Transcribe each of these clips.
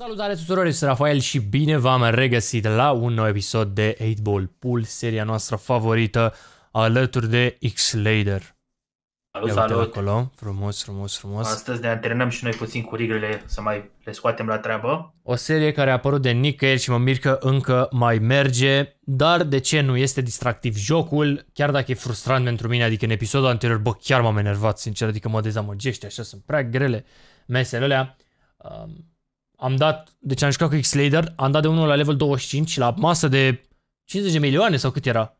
Salutare tuturor, este Rafael și bine v-am regăsit la un nou episod de 8 Ball Pool, seria noastră favorită, alături de X-Lader. Salut, salut! Acolo. Frumos, frumos, frumos. Astăzi ne antrenăm și noi puțin cu riglele să mai le scoatem la treabă. O serie care a apărut de nicăieri și mă mir că încă mai merge, dar de ce nu este distractiv jocul, chiar dacă e frustrant pentru mine, adică în episodul anterior, bă, chiar m-am enervat, sincer, adică mă dezamăgește, așa sunt prea grele meselele alea. Um, am dat, deci am jucat cu X-Lader, am dat de unul la level 25 și la masă de 50 de milioane sau cât era.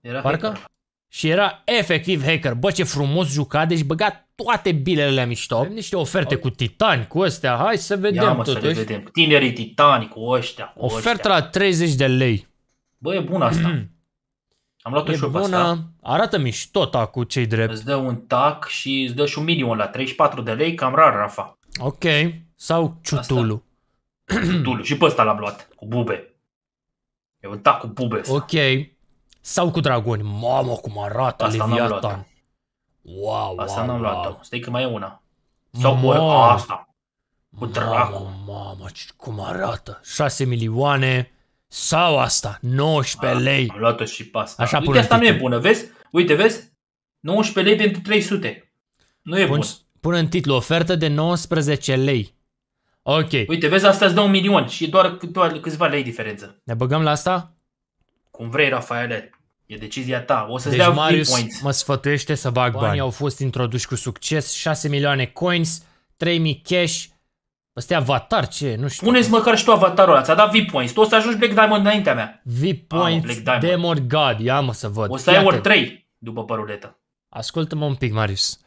Era Parcă? Hacker. Și era efectiv hacker. Bă, ce frumos jucat, deci băga toate bilele la mișto. Avem niște oferte Ai. cu titani, cu astea, hai să vedem Ia, mă, totuși. Să vedem. Tinerii titani cu ăștia, cu Oferta ăștia. la 30 de lei. Bă, e bună asta. Mm. Am luat-o și bună, asta. arată mișto ta cu cei drept. Îți dă un tac și îți dă și un milion la 34 de lei, cam rar, Rafa. Ok. Sau Ciutulu. Ciutulu. Și pe ăsta l-am luat. Cu bube. E un tac cu bube ăsta. Ok. Sau cu dragoni. Mamă, cum arată asta Leviathan. Wow, asta wow, n-am luat-o. Stai că mai e una. Sau mamă. cu asta. Cu dracu. Mamă, mamă, cum arată. 6 milioane. Sau asta, 19 A, lei. Am luat-o și pe asta. Așa Uite, asta nu e bună, vezi? Uite, vezi? 19 lei pentru 300. Nu e Pun, bun. Pun în titlu ofertă de 19 lei. Ok. Uite, vezi, asta îți dă un milion și doar, doar câțiva lei diferență. Ne băgăm la asta? Cum vrei, Rafaele. E decizia ta. O să-ți deci dea Marius points. mă sfătuiește să bag bani. Banii au fost introduși cu succes. 6 milioane coins, 3000 cash. Ăsta avatar, ce? Nu știu. Puneți măcar și tu avatarul ăla. Ți-a dat V-points. Tu o să ajungi Black Diamond înaintea mea. V-points, ah, Demon God. Ia mă să văd. O să ai ori 3 după păruleta. Ascultă-mă un pic, Marius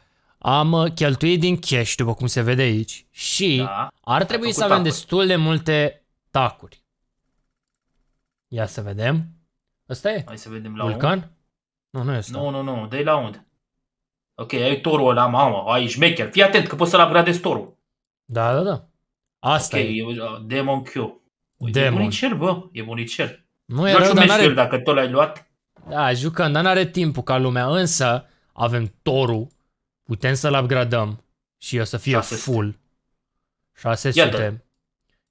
am uh, cheltuit din cash, după cum se vede aici, și da, ar trebui să avem tacuri. destul de multe tacuri. Ia să vedem. Asta e? Hai să vedem la Vulcan? Und? Nu, nu este. Nu, nu, nu, de la unde? Ok, ai torul ăla, mamă, ai șmecher. Fii atent că poți să-l upgradezi torul. Da, da, da. Asta okay, e. Uh, Demon Q. Ui, Demon. E bunicel, bă, e bunicel. Nu e rău, dar n-are... dacă tot l-ai luat. Da, jucăm, dar n-are timpul ca lumea, însă avem torul Putem să-l upgradăm și o să fie 600. full. 600. Iată.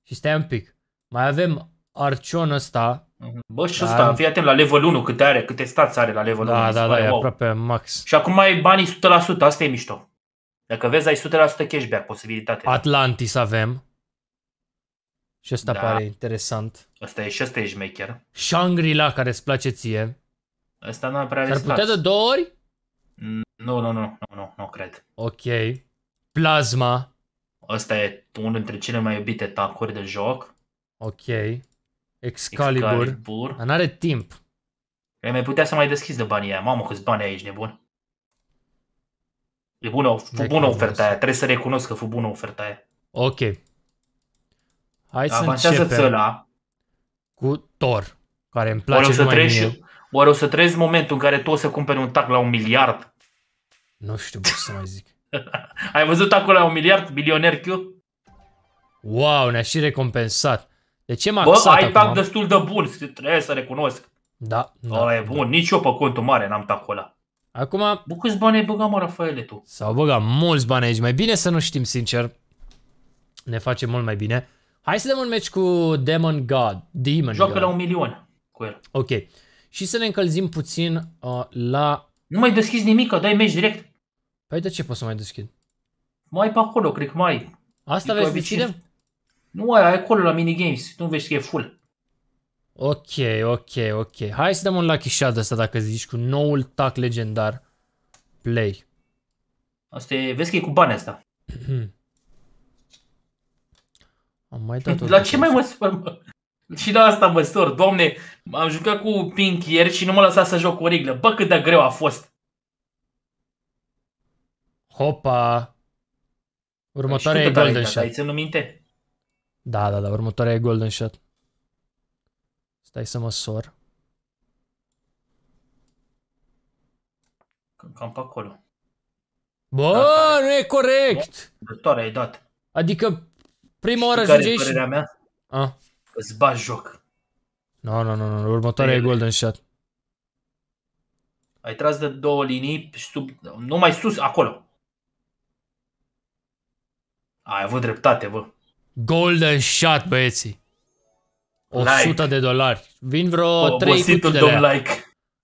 Și stai un pic. Mai avem Arcion ăsta. Bă, și da. ăsta, fii atent la level 1 câte are, câte stați are la level da, 1. Da, da, da, e wow. aproape max. Și acum ai banii 100%, asta e mișto. Dacă vezi, ai 100% cashback posibilitate. Atlantis avem. Și ăsta da. pare interesant. Asta e și ăsta e șmecher. Shangri-La, care îți place ție. Ăsta nu prea S-ar putea de două ori? Mm, nu, nu, nu, nu, nu, nu cred. Ok. Plasma. Asta e unul dintre cele mai iubite tacuri de joc. Ok. Excalibur. Excalibur. Dar n-are timp. Ai păi mai putea să mai deschizi de banii aia. Mamă, câți bani ai aici, nebun. E bună, fu bună Necavus. oferta aia. Trebuie să recunosc că fu bună oferta aia. Ok. Hai să Avansează începem. ăla. Cu Thor, care îmi place o să numai treci, mie. Oare o să trezi momentul în care tu o să cumperi un tac la un miliard? Nu știu ce să mai zic. Ai văzut acolo un miliard bilioner Q? Wow, ne-a și recompensat. De ce m-a Bă, ai tac destul de bun, trebuie să recunosc. Da. da Ăla e da. bun, da. nici eu pe contul mare n-am tac acolo. Acum... Bă, câți bani ai băgat, mă, Rafaele, tu? S-au băgat mulți bani aici. Mai bine să nu știm, sincer. Ne face mult mai bine. Hai să dăm un meci cu Demon God. Demon Joacă God. la un milion cu el. Ok. Și să ne încălzim puțin uh, la... Nu mai deschizi nimic, dai meci direct. Păi de ce pot să mai deschid? Mai pe acolo, cred că mai. Asta adică vezi deschidem? Nu, ai acolo la minigames, nu vezi că e full. Ok, ok, ok. Hai să dăm un Lucky Shot ăsta dacă zici cu noul tac legendar. Play. Asta e, vezi că e cu bani asta. Mhm. am mai dat La ce mai măsor, mă? Și la asta măsor, domne, am jucat cu Pink ieri și nu m-a lăsat să joc o riglă. Bă, cât de greu a fost. Hopa! Următoarea e Golden Shot. Ai ținut minte? Da, da, da, următoarea e Golden Shot. Stai să măsor. Cam pe acolo. Bă, da, da, da, nu e corect! Următoarea ai dat. Adică prima oară ajungeai și... Care mea? A. Îți bagi joc. Nu, nu, nu, nu. Următoarea e păi, Golden Shot. Ai tras de două linii sub, numai sus, acolo. Ai avut dreptate, bă. Golden shot, băieții. 100 like. de dolari. Vin vreo Obositul 3 cutii de dom like.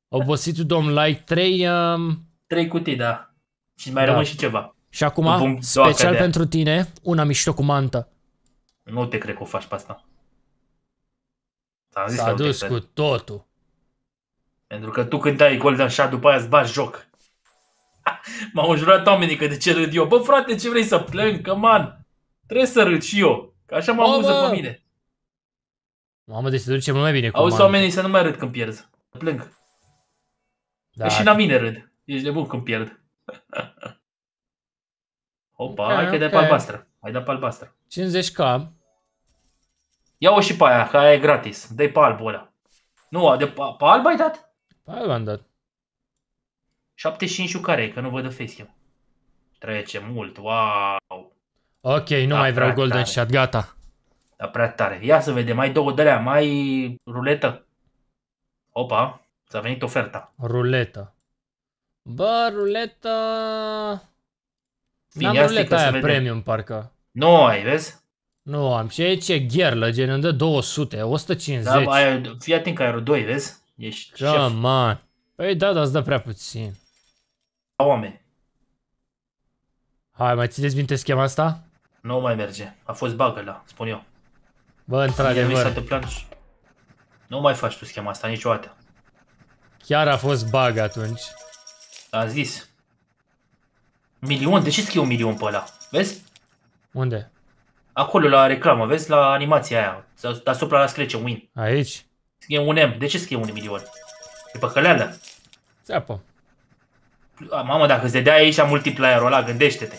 Obositul dom like. 3... Um... 3 cutii, da. Și mai da. rămân și ceva. Și acum, special pentru aia. tine, una mișto cu mantă. Nu te cred că o faci pe asta. S-a dus cu totul. Pentru că tu când ai Golden Shot, după aia îți bagi joc. M-au înjurat oamenii că de ce râd eu. Bă, frate, ce vrei să plâng? Că, man, trebuie să râd și eu. Că așa mă amuză pe mine. Mamă, deci se duce mult mai bine cu Auzi oamenii să nu mai râd când pierd. Plâng. Da. Și la mine râd. Ești bun când pierd. Opa, okay, hai că okay. dai pe albastră. Hai da pe albastră. 50k. Ia-o și pe aia, că aia e gratis. Dai pe albul ăla. Nu, de, pe, pe alb ai dat? Pe alb am dat. 75 care că nu văd face Trece mult, wow! Ok, nu da, mai vreau golden tare. shot, gata. Da, prea tare. Ia să vedem, mai două de alea, mai ruletă. Opa, s-a venit oferta. Ruletă. Bă, ruletă... N-am ruleta aia vedem. premium, parcă. Nu ai, vezi? Nu am. Și aici e gherlă, gen îmi dă 200, 150. Da, ai, fii atent că ai 2, vezi? Ești Come șef. on. Păi da, dar îți dă prea puțin oameni. Hai, mai țineți minte schema asta? Nu mai merge. A fost bagă la, spun eu. Bă, într-adevăr. Mi s-a Nu mai faci tu schema asta niciodată. Chiar a fost bug atunci. A zis. Milion? De ce un milion pe ăla? Vezi? Unde? Acolo, la reclamă, vezi? La animația aia. Deasupra la screce win. Aici? Scrie un M. De ce scrie un milion? E pe căleală. Țeapă. Mamă, dacă se dea aici multiplayer-ul ăla, gândește-te.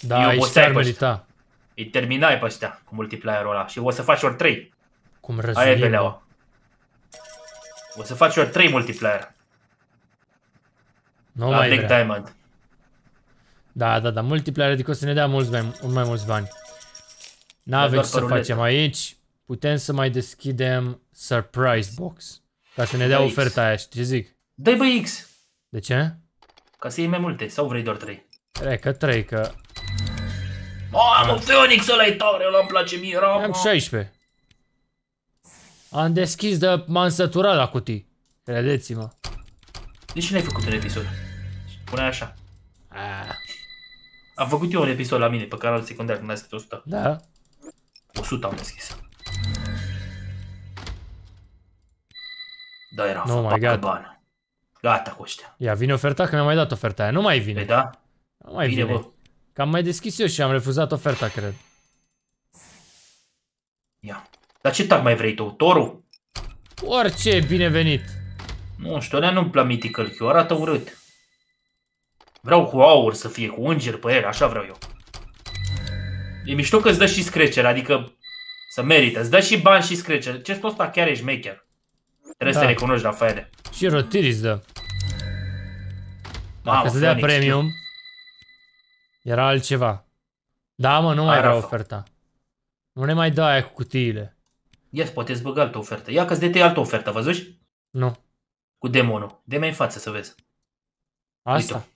Da, Eu aici te-ar merita. Îi terminai pe ăștia cu multiplayer-ul ăla și o să faci ori 3. Cum răzuie, Aia e peleaua. O să faci ori 3 multiplayer. Nu la mai Black vrea. Diamond. Da, da, da, multiplayer, adică o să ne dea mulți mai, mai mulți bani. N-avem ce să facem aici. Putem să mai deschidem Surprise Box. Ca să ne dea Dă oferta aia, știi ce zic? Dă-i bă X! De ce? Ca să iei mai multe, sau vrei doar trei? Cred că trei, că... un Phoenix ăla e tare, ăla îmi place mie, ramă! Am 16. Am deschis de... m-am săturat la cutii. Credeți-mă. De ce n-ai făcut un episod? Pune așa. Aaaa. Ah. Am făcut eu un episod la mine pe canal secundar când ai scris 100. Da. 100 am deschis. Da, era făcut bani. Gata cu ăștia. Ia, vine oferta, că mi-a mai dat oferta aia. Nu mai vine. Păi da? Nu mai vine, vine. Că am mai deschis eu și am refuzat oferta, cred. Ia. Dar ce tag mai vrei tu? Toru? Orice, binevenit. Nu știu, alea nu-mi plac Mythical Q, arată urât. Vreau cu aur să fie, cu înger pe el, așa vreau eu. E mișto că îți dă și scratcher, adică să merită. Îți dă și bani și scratcher. Ce spus ăsta chiar e șmecher. Trebuie da. să recunoști, Rafaele. Și rotiris dă. Da. Dacă Mamă, se dea premium, știu. era altceva. Da, mă, nu mai era Rafa. oferta. Nu ne mai dai cu cutiile. Ia, poate-ți băga altă ofertă. Ia că-ți dete altă ofertă, văzuși? Nu. Cu demonul. de mai în față să vezi. Asta.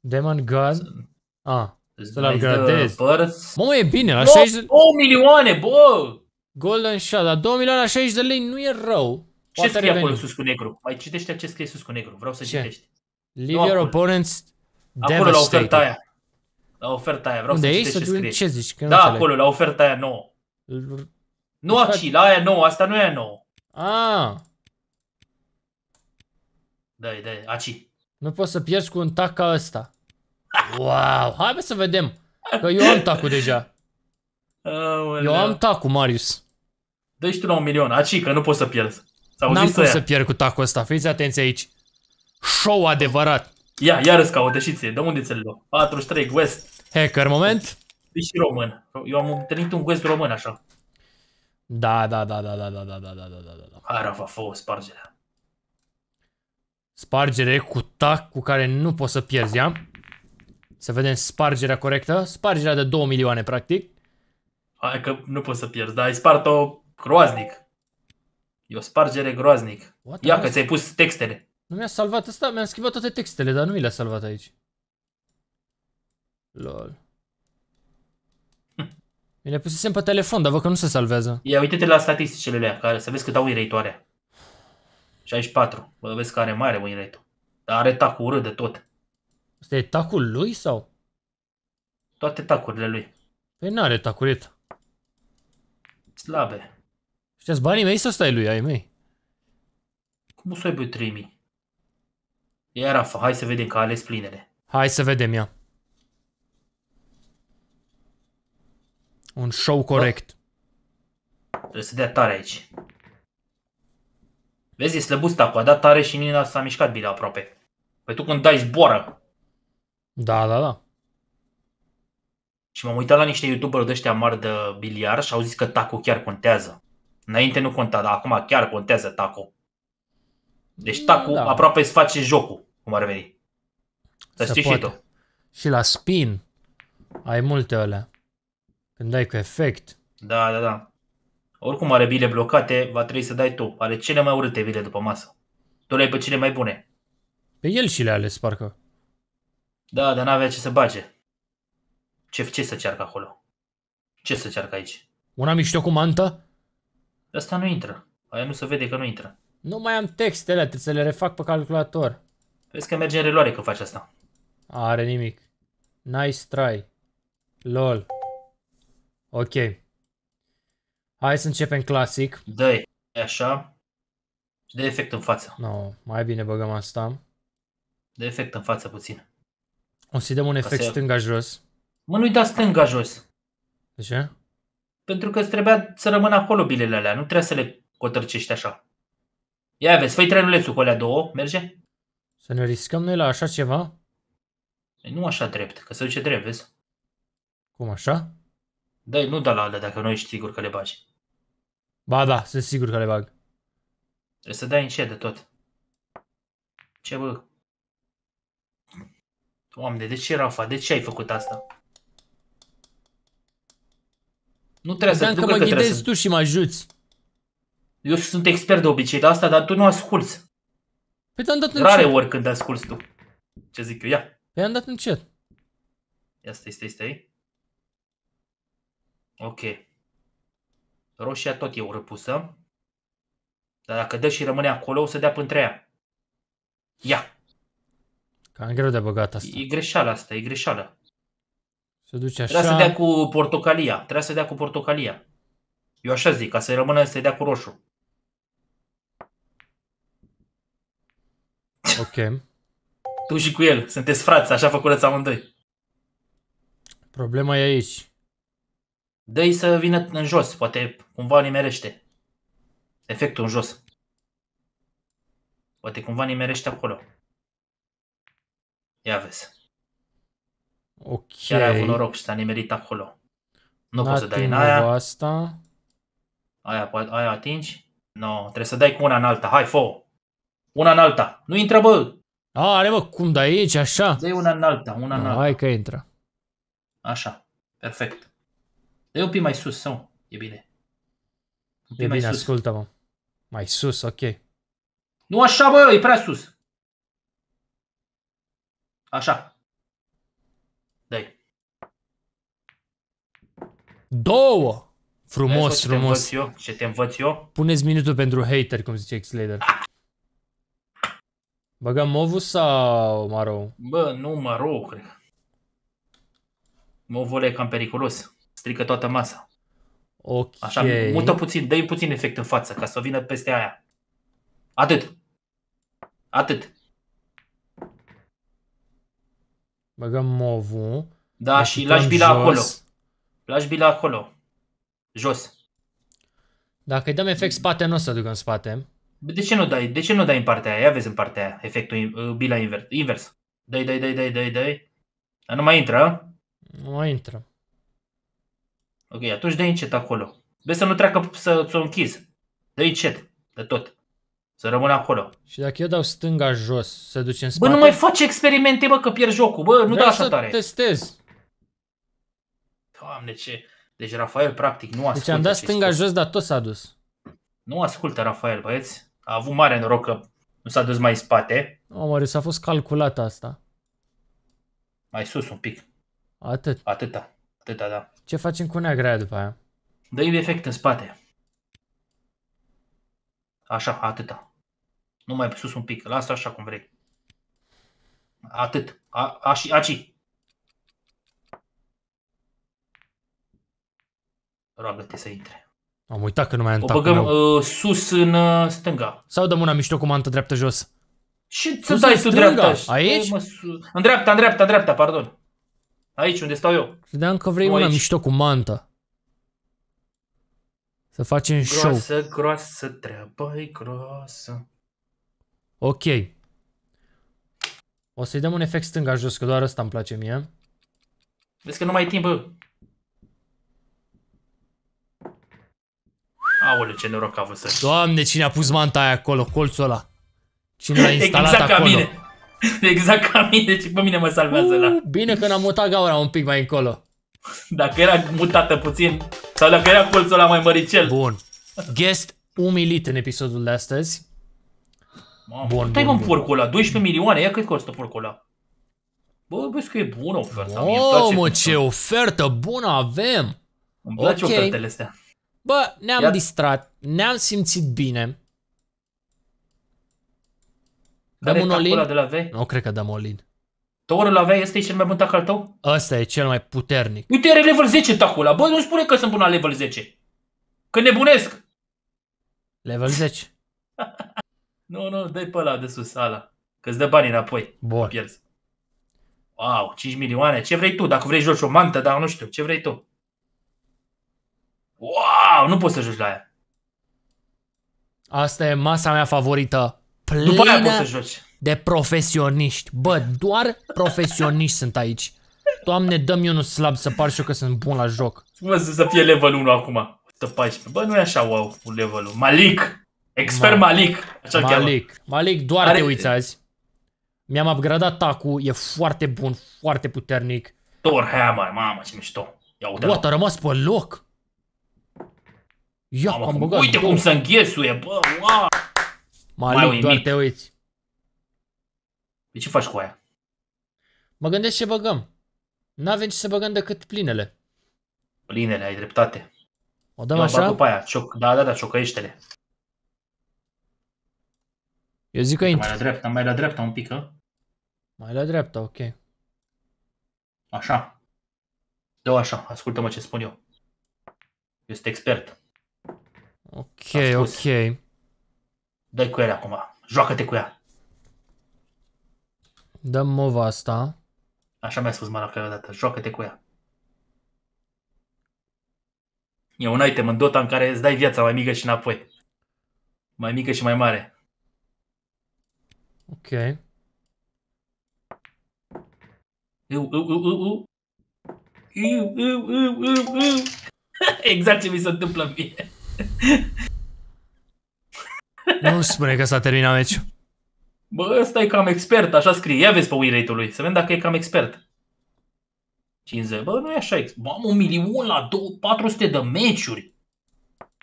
Demon Gun? A, să-l upgradez. Mă, e bine, la 60... 6... 8 milioane, bă! Golden Shadow. 2 milioane 60 de lei nu e rău. Ce scrie reveni. acolo sus cu negru? Mai citește ce scrie sus cu negru. Vreau să ce? citești. Leave your opponents opponents Acolo la oferta aia. La oferta aia. Vreau Unde să citești ce scrie. Ce zici? Că da, acolo, la oferta aia nouă. nu aci, la aia nouă. Asta nu e nouă. Ah. Da, da, aci. Nu poți să pierzi cu un tac ca ăsta. Wow, hai să vedem. Că eu am tacul deja. Eu am tacul, Marius dă și tu la un milion, aci că nu poți să pierzi. N-am cum să, pierd cu tacul ăsta, fiți atenți aici. Show adevărat. Ia, îți caută și ție, de unde ți-l luăm? 43, West. Hacker, moment. E și român. Eu am întâlnit un West român așa. Da, da, da, da, da, da, da, da, da, da, da. Arafa fă o spargere. Spargere cu tac cu care nu poți să pierzi, ia? Să vedem spargerea corectă. Spargerea de 2 milioane, practic. Hai că nu poți să pierzi, dar ai spart-o Groaznic. E o spargere groaznic. What Ia că ți-ai pus textele. Nu mi-a salvat asta, mi-am schimbat toate textele, dar nu mi le-a salvat aici. Lol. Mi le pusesem pe telefon, dar văd că nu se salvează. Ia uite-te la statisticele alea, care, să vezi că dau win rate 64. vă vezi că are mare un rate Dar are tacul urât de tot. Asta e tacul lui sau? Toate tacurile lui. Păi n-are tacurit. Slabe. Știați, banii mei să stai lui, ai mei. Cum o să ai băi 3000? Ia, Rafa, hai să vedem că a ales plinele. Hai să vedem ia. Un show corect. trebuie să dea tare aici. Vezi, e slăbus tacul, a dat tare și Nina s-a mișcat bine aproape. Păi tu când dai, zboară. Da, da, da. Și m-am uitat la niște youtuberi de ăștia mari de biliar și au zis că tacul chiar contează. Înainte nu conta, dar acum chiar contează taco. Deci mm, taco da. aproape îți face jocul, cum ar veni. Să știi și tu. Și la spin ai multe alea. Când dai cu efect. Da, da, da. Oricum are bile blocate, va trebui să dai tu. Are cele mai urâte bile după masă. Tu le ai pe cele mai bune. Pe el și le-a ales, parcă. Da, dar n-avea ce să bage. Ce, ce să cearcă acolo? Ce să cearcă aici? Una mișto cu mantă? Asta nu intră. Aia nu se vede că nu intră. Nu mai am textele, trebuie să le refac pe calculator. Vezi că merge în reloare că faci asta. Are nimic. Nice try. LOL. Ok. Hai să începem clasic. dă așa. Și de efect în față. No, mai bine băgăm asta. De efect în față puțin. O să-i dăm un efect să... stânga jos. Mă, nu-i da stânga jos. De ce? Pentru că îți trebuia să rămână acolo bilele alea, nu trebuie să le cotărcești așa. Ia vezi, fă-i trenulețul cu alea două, merge? Să ne riscăm noi la așa ceva? Păi nu așa drept, că se duce drept, vezi? Cum așa? Da, nu da la alea dacă nu ești sigur că le bagi. Ba da, sunt sigur că le bag. Trebuie să dai încet de tot. Ce bă? Oameni, de ce, Rafa? De ce ai făcut asta? Nu trebuie să că mă că ghidezi să... tu și mă ajuți. Eu sunt expert de obicei de asta, dar tu nu asculți. Păi te-am dat în Rare ori când asculți tu. Ce zic eu, ia. Păi am dat încet. Ia stai, stai, stai. Ok. Roșia tot e urăpusă. Dar dacă dă și rămâne acolo, o să dea pântre ea. Ia. Cam greu de băgat asta. E greșeală asta, e greșeală. Se duce așa. Trebuie să dea cu portocalia. Trebuie să dea cu portocalia. Eu așa zic, ca să rămână să dea cu roșu. Ok. tu și cu el. Sunteți frați, așa făcurăți amândoi. Problema e aici. Dă-i să vină în jos, poate cumva nimerește. Efectul în jos. Poate cumva nimerește acolo. Ia vezi. Ok. Chiar ai avut noroc și s-a nimerit acolo. Nu poți să dai în aia. Asta. Aia, aia atingi? Nu, no, trebuie să dai cu una în alta. Hai, fo! Una în alta. Nu intră, bă! A, are, bă, cum dai aici, așa? Dai una în alta, una în alta. Hai că intră. Așa, perfect. Dai un pic mai sus, sau? E bine. Un pic e mai bine, sus. ascultă-mă. Mai sus, ok. Nu așa, bă, e prea sus. Așa. Două! Frumos, ce frumos. te, eu, ce te învăț eu? Puneți minutul pentru hater, cum zice X-Lader. Băgăm movul sau maro? Bă, nu maro, cred. Movul e cam periculos. Strică toată masa. Ok. Așa, mută puțin, dă puțin efect în față ca să vină peste aia. Atât. Atât. Băgăm movu. Da, și lași bila acolo. Lași bila acolo. Jos. Dacă îi dăm efect spate, nu o să ducă în spate. De ce nu dai? De ce nu dai în partea aia? Ia vezi în partea aia efectul uh, bila invers. invers. Dai, dai, dai, dai, dai, dai. Dar nu mai intră. Nu mai intră. Ok, atunci dai încet acolo. Vezi să nu treacă să, o închizi. Dai încet, de tot. Să rămână acolo. Și dacă eu dau stânga jos, să duce în spate? Bă, nu mai faci experimente, bă, că pierd jocul. Bă, nu Vreau da așa tare. testez. Doamne, ce... Deci Rafael practic nu deci ascultă Deci am dat stânga spune. jos, dar tot s-a dus. Nu ascultă Rafael, băieți. A avut mare noroc că nu s-a dus mai în spate. s a fost calculată asta. Mai sus un pic. Atât. Atâta. Atâta, da. Ce facem cu neagra aia după aia? dă efect în spate. Așa, atâta. Nu mai sus un pic. Lasă așa cum vrei. Atât. A, a, a, roagă-te să intre. Am uitat că nu mai am O băgăm uh, sus în uh, stânga. Sau dăm una mișto cu mantă dreaptă jos. Și să dai tu dreapta. Aici? Mă, în dreapta, în dreapta, în dreapta, pardon. Aici, unde stau eu. Credeam că vrei nu una aici. mișto cu mantă. Să facem groasă, show. Groasă, groasă, treabă e groasă. Ok. O să-i dăm un efect stânga jos, că doar ăsta îmi place mie. Vezi că nu mai e timp, bă. Aole, ce noroc a văzut. Doamne, cine a pus manta aia acolo, colțul ăla? Cine l-a instalat exact acolo? Ca mine. Exact ca mine, ce pe mine mă salvează la. Uh, bine că n-am mutat gaura un pic mai încolo. Dacă era mutată puțin, sau dacă era colțul ăla mai măricel. Bun. Guest umilit în episodul de astăzi. Mamă, bun, bun, bun. porcul ăla, 12 milioane, ia cât costă porcul ăla? Bă, vezi că e bună oferta, mie ce ofertă bună avem! Îmi place okay. ofertele astea. Bă, ne-am Iar... distrat, ne-am simțit bine. Care dăm un olin? de la V. Nu cred că dăm olin. Taurul la V este cel mai bun tac al tău? Ăsta e cel mai puternic. Uite, are level 10 tacul ăla. Bă, nu spune că sunt bun la level 10. Că nebunesc. Level 10. nu, nu, dai pe ăla de sus, ala. Că-ți dă banii înapoi. Bun. Pierzi. Wow, 5 milioane. Ce vrei tu? Dacă vrei joci o mantă, dar nu știu. Ce vrei tu? Wow, nu poți să joci la aia. Asta e masa mea favorită. Plină După aia poți să joci. De profesioniști. Bă, doar profesioniști sunt aici. Doamne, dă-mi unul slab să par și eu că sunt bun la joc. Mă, să fie level 1 acum. 14. Bă, nu e așa wow cu levelul. Malik. Expert Ma- Malik. Așa Malik. Malik, doar Are... te uiți azi. Mi-am upgradat tacu, e foarte bun, foarte puternic. Thor Hammer, mamă, ce mișto. Ia uite. Bă, a rămas pe loc. Ia, Mamă, am băgat Uite două. cum se înghesuie, bă, wow! Malic, Mai doar te uiți. De ce faci cu aia? Mă gândesc ce băgăm. N-avem ce să băgăm decât plinele. Plinele, ai dreptate. O dăm Eu așa? după aia. Cioc... Da, da, da, ciocăiește-le. Eu zic că intri. Mai la dreapta, mai la dreapta un pic, a? Ă? Mai la dreapta, ok. Așa. Dă așa, ascultă-mă ce spun eu. Este expert. Ok, ok. Dă-i cu ele acum. Joacă-te cu ea. Dăm mova asta. Așa mi-a spus Maraca dată. Joacă-te cu ea. E un item în Dota în care îți dai viața mai mică și înapoi. Mai mică și mai mare. Ok. Eu, eu, eu, eu, eu. Eu, eu, eu, eu, eu. Exact ce mi se întâmplă mie. nu spune că s-a terminat meciul. Bă, ăsta e cam expert, așa scrie. Ia vezi pe win rate-ul lui, să vedem dacă e cam expert. 50, bă, nu e așa. Am un milion la 2, 400 de meciuri.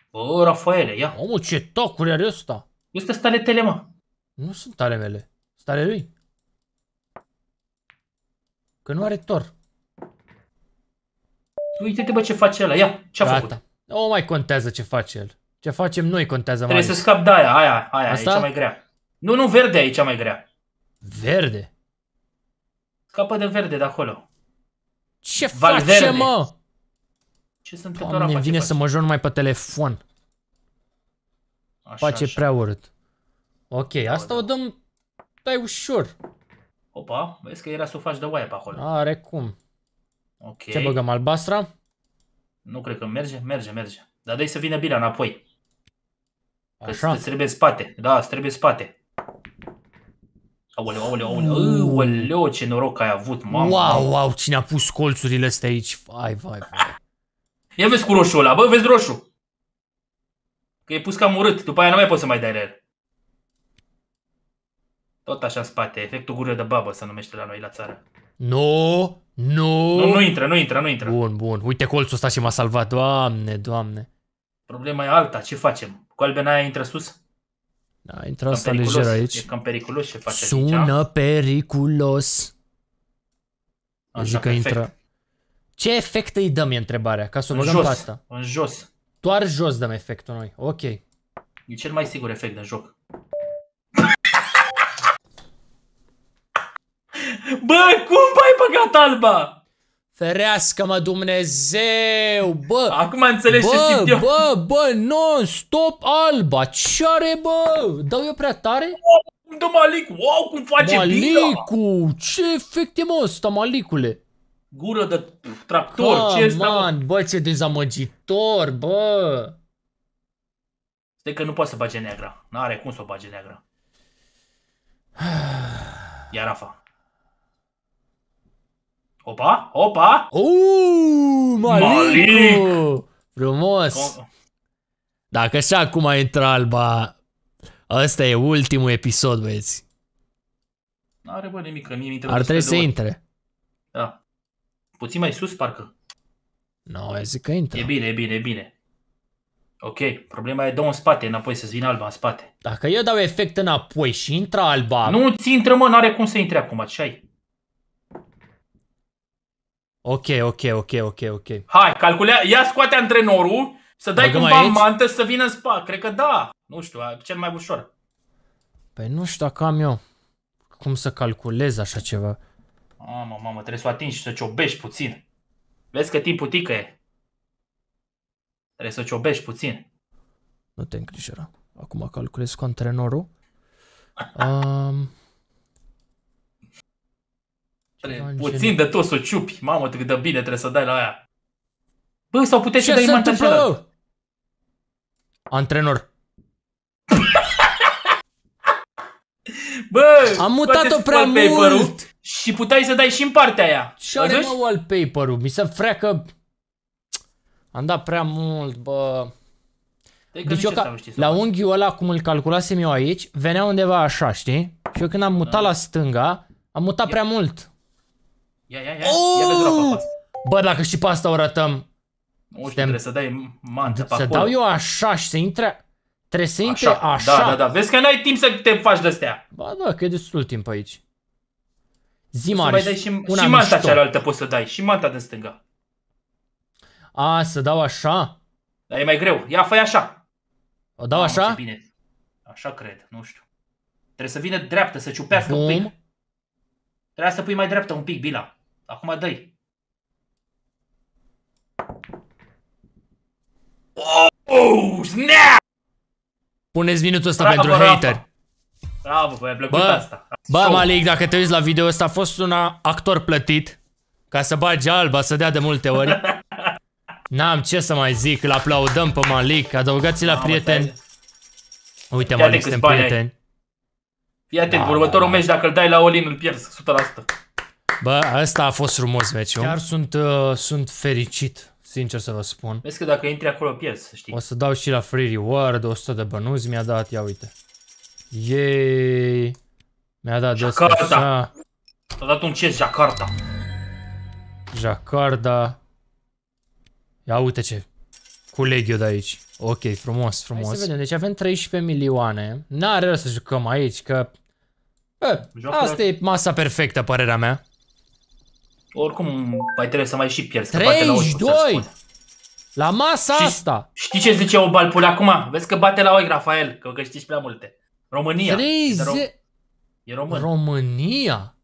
Bă, Rafaele, ia. Mamă, ce tocuri are ăsta. Este stare tele, mă. Nu sunt ale mele. Stare lui. Că nu are tor. Uite-te, bă, ce face ăla. Ia, ce-a făcut. Nu mai contează ce face el. Ce facem noi contează mai Trebuie să scap de aia, aia, aia, Asta? e cea mai grea. Nu, nu, verde e cea mai grea. Verde? Scapă de verde de acolo. Ce Valverde. face, mă? Ce sunt întâmplă Doamne, face, vine face. să mă joc numai pe telefon. Așa, face așa. prea urât. Ok, da, asta da. o dăm... Dai ușor. Opa, vezi că era să o faci de oaie pe acolo. Are cum. Ok. Ce băgăm, albastra? Nu cred că merge, merge, merge. Dar dai să vină bine înapoi. Așa. Că trebuie spate. Da, îți trebuie spate. Aoleu, aoleu, aoleu, aoleu, ce noroc ai avut, mamă. Wow, wow, cine a pus colțurile astea aici. Vai, vai, vai. Ia vezi cu roșu ăla, bă, vezi roșu. Că e pus cam urât, după aia nu mai poți să mai dai rel. Tot așa în spate, efectul gură de babă se numește la noi, la țară. Nu, nu. Nu, nu intră, nu intră, nu intră. Bun, bun. Uite colțul ăsta și m-a salvat. Doamne, doamne. Problema e alta, ce facem? Colbena aia intră sus? Da, intră asta lejer aici. E cam periculos ce face Sună aici, periculos. Așa, zic că intră. Ce efect îi dăm, e întrebarea, ca să o băgăm pe asta. În jos. Doar jos dăm efectul noi, ok. E cel mai sigur efect de joc. Bă, cum ai băgat alba? Ferească-mă Dumnezeu, bă! Acum înțelegi bă, ce simt eu. Bă, bă, non-stop alba, ce are, bă? Dau eu prea tare? Cum dă Malicu, wow, cum face Malicu, bine, ce efecte mă ăsta, Malicule? Gură de tractor, Come ce este? Man, bă, ce dezamăgitor, bă! Stai că nu poate să bage neagra, n-are cum să o bage neagra. Iar Rafa. Opa, opa! Uuu, Malicu! Frumos! Dacă și acum intră alba, ăsta e ultimul episod, băieți. N-are bă nimic, că mie mi Ar trebui să intre. Da. Puțin mai sus, parcă. Nu, no, zic că intră. E bine, e bine, e bine. Ok, problema e dă în spate, înapoi să-ți vină alba în spate. Dacă eu dau efect înapoi și intră alba... Nu ți intră, mă, n-are cum să intre acum, ce ai? Ok, ok, ok, ok, ok. Hai, calculează, ia scoate antrenorul, să dai Băgăm cumva mantă să vină în spa. Cred că da. Nu știu, cel mai ușor. Păi nu știu dacă am eu cum să calculez așa ceva. Mamă, mamă, trebuie să o atingi și să ciobești puțin. Vezi că timpul tică e. Trebuie să ciobești puțin. Nu te îngrijora. Acum calculez cu antrenorul. um, puțin de tot să o ciupi. Mamă, te de bine, trebuie să dai la aia. Bă, sau puteți să dai mantajul Antrenor. Bă, am mutat-o prea mult. Și puteai să dai și în partea aia. Și are mă wallpaper-ul, mi se freacă. Am dat prea mult, bă. De deci, deci eu ca, știi, la unghiul ăla, cum îl calculasem eu aici, venea undeva așa, știi? Și eu când am mutat da. la stânga, am mutat prea mult. Ia, ia, ia. Oh! Ia Bă, dacă și pe asta o ratăm. Nu știu, trebuie să dai mantă pe Să acolo. dau eu așa și să intre... Trebuie să intre așa. așa. Da, da, da. Vezi că n-ai timp să te faci de-astea. Ba da, că e destul timp aici. Zi mare. dai și, una și manta mișto. cealaltă poți să dai. Și manta de stânga. A, să dau așa? Dar e mai greu. Ia, fă așa. O dau Mamă, așa? Bine. Așa cred, nu știu. Trebuie să vină dreaptă, să ciupească Bum. un pic. Trebuie să pui mai dreaptă un pic, Bila. Acum dai. Oh, snap! Puneți minutul ăsta Bravo, pentru Rafa. hater. Bravo, bă, mi-a plăcut bă, asta. Bă, Show. Malik, dacă te uiți la video ăsta, a fost un actor plătit ca să bage alba, să dea de multe ori. N-am ce să mai zic, îl aplaudăm pe Malik, adăugați-l la prieteni. Uite, Malik, suntem prieteni. Fii atent, următorul da. meci, dacă îl dai la Olin, îl pierzi, 100%. Bă, ăsta a fost frumos meciul. Chiar sunt, uh, sunt fericit, sincer să vă spun. Vezi că dacă intri acolo pierzi, știi. O să dau și la free reward, 100 de bănuți mi-a dat, ia uite. Yay! Mi-a dat de așa. a dat un chest, Jacarta. Jacarta. Ia uite ce culeg eu de aici. Ok, frumos, frumos. Hai să vedem. Deci avem 13 milioane. N-are rău să jucăm aici, că... Bă, asta e masa perfectă, părerea mea. Oricum, mai trebuie să mai și pierzi. 32! La masa și, asta! Știi ce zice Obalpul acum? Vezi că bate la oi, Rafael, că, că știți prea multe. România. 30... Rom... E român. România?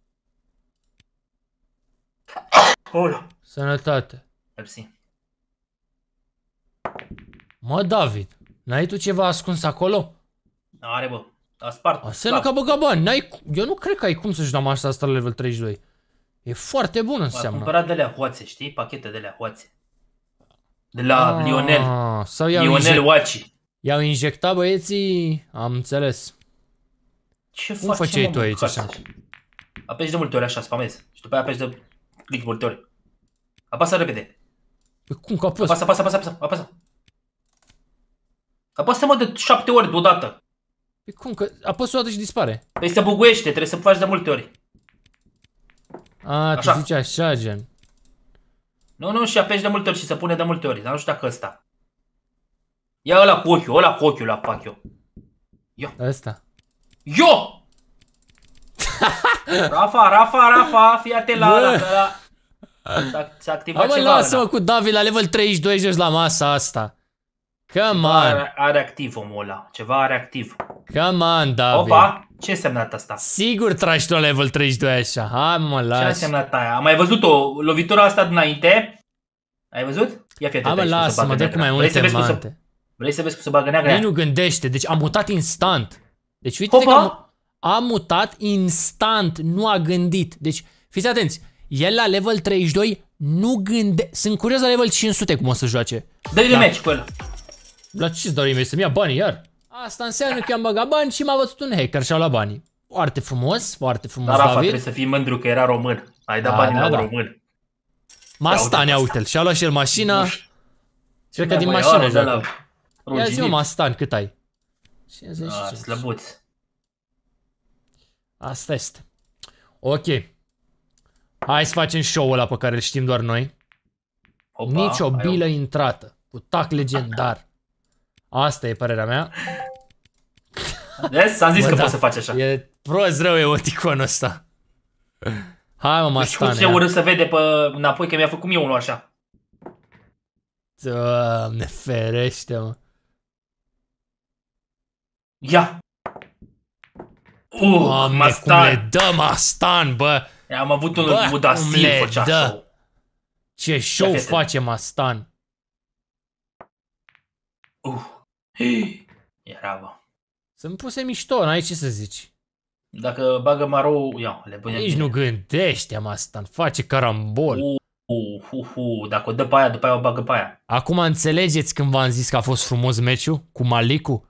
Ola. Sănătate. Mersi. Mă, David, n-ai tu ceva ascuns acolo? Are, bă. A spart. Asemenea că băga bani. N-ai, eu nu cred că ai cum să-și dăm asta la level 32. E foarte bun înseamnă. Am cumpărat de la hoațe, știi? Pachete de la hoațe. De la A, Lionel. Ah, sau i-au Lionel Waci. I-au injectat băieții, am înțeles. Ce Cum faci, făceai tu aici așa? Apeși de multe ori așa, spamezi. Și după aia apeși de click multe ori. Apasă repede. Păi cum că apăs? Apasă, apasă, apasă, apasă, apasă. Apasă mă de șapte ori deodată. Păi cum că apăs o dată și dispare. Păi se buguiește, trebuie să faci de multe ori. A, așa. tu zici așa, gen. Nu, nu, și apeși de multe ori și se pune de multe ori, dar nu știu dacă ăsta. Ia ăla cu ochiul, ăla cu ochiul la fac eu. Yo. Ăsta. Yo! Rafa, Rafa, Rafa, fii atent la ăla, S-a activat ceva lasă-mă cu David la level 32 ești la masa asta. Come on. Are, are activ omul ăla. Ceva are activ. Come on, David. Opa. Ce a semnat asta? Sigur tragi tu level 32 așa. Hai mă, lași. Ce a semnat aia? Am mai văzut o lovitura asta dinainte. Ai văzut? Ia fi atent. aici mă, lasă, mă dă cu mai multe vrei mante. Să... Vrei să vezi cum să bagă neagră Nici nu gândește. Deci am mutat instant. Deci uite că am, am mutat instant. Nu a gândit. Deci fiți atenți. El la level 32 nu gânde... Sunt curios la level 500 cum o să joace. Dă-i da. meci cu el. La ce-ți dau să-mi ia banii iar? Asta înseamnă că am băgat bani și m-a văzut un hacker și a luat banii. Foarte frumos, foarte frumos, Dar Rafa, David. trebuie să fii mândru că era român. Ai dat da, banii da, da. român. Mastania, uite-l, și-a luat și el mașina. Cred că din mașină joacă. Ia zi Mastan, cât ai? 55. Ah, da, slăbuț. Asta este. Ok. Hai să facem show-ul ăla pe care îl știm doar noi. Opa, Nici o bilă intrată. Cu tac legendar. Asta e părerea mea. Vezi? Am zis Bă, că da. poți să faci așa. E prost rău eoticonul ăsta. Hai mă, deci, mastane. Deci cum ce urât să vede pe înapoi, că mi-a făcut mie unul așa. Doamne, ferește, mă. Ia! Uh, Doamne, Mastan. cum le dă Mastan, bă! Am avut un bă, Budasin făcea dă. show. Ce show face Mastan! Uh. Ia bă. Sunt puse mișto, n-ai ce să zici. Dacă bagă marou, ia, le punem. Nici nu gândește, am asta, face carambol. Uh, uh, uh, uh. Dacă o dă pe aia, după aia o bagă pe aia. Acum înțelegeți când v-am zis că a fost frumos meciul cu Malicu?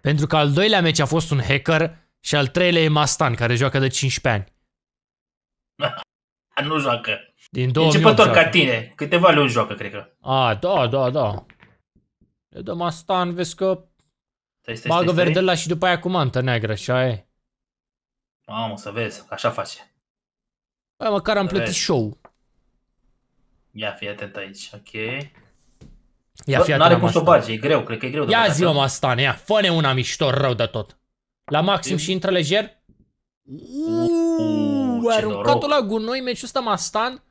Pentru că al doilea meci a fost un hacker și al treilea e Mastan, care joacă de 15 ani. nu joacă. Din 2008 Începător ca tine, câteva luni joacă, cred că. A, da, da, da. Le dăm asta, vezi că bagă la și după aia cu mantă neagră așa e. Mamă, să vezi, așa face. Băi, măcar am plătit show. Ia, fii atent aici, ok. Ia, fii atent, n-are cum să o bagi, e greu, cred că e greu. Ia zi-o, da. Mastan, ia, fă-ne una mișto rău de tot. La maxim și intră lejer. Uuu, aruncat-o la gunoi, meciul ăsta Mastan.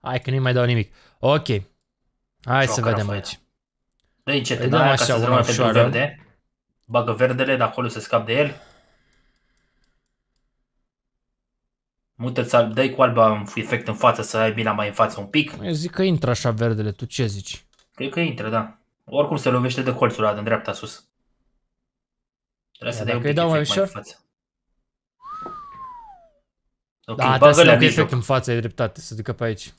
Hai că nu-i mai dau nimic. Ok. Hai Joacă să vedem aici. Dă încet, păi aia ca să una ușoară. Verde. Bagă verdele, de acolo să scap de el. Mută-ți alb, dai cu alba în efect în față să ai bila mai în față un pic. Eu zic că intră așa verdele, tu ce zici? Cred că intră, da. Oricum se lovește de colțul ăla din dreapta sus. Trebuie Ia, să dai un pic dau mai ușor? Mai în față. Okay, da, să la efect în față, e dreptate, să ducă pe aici.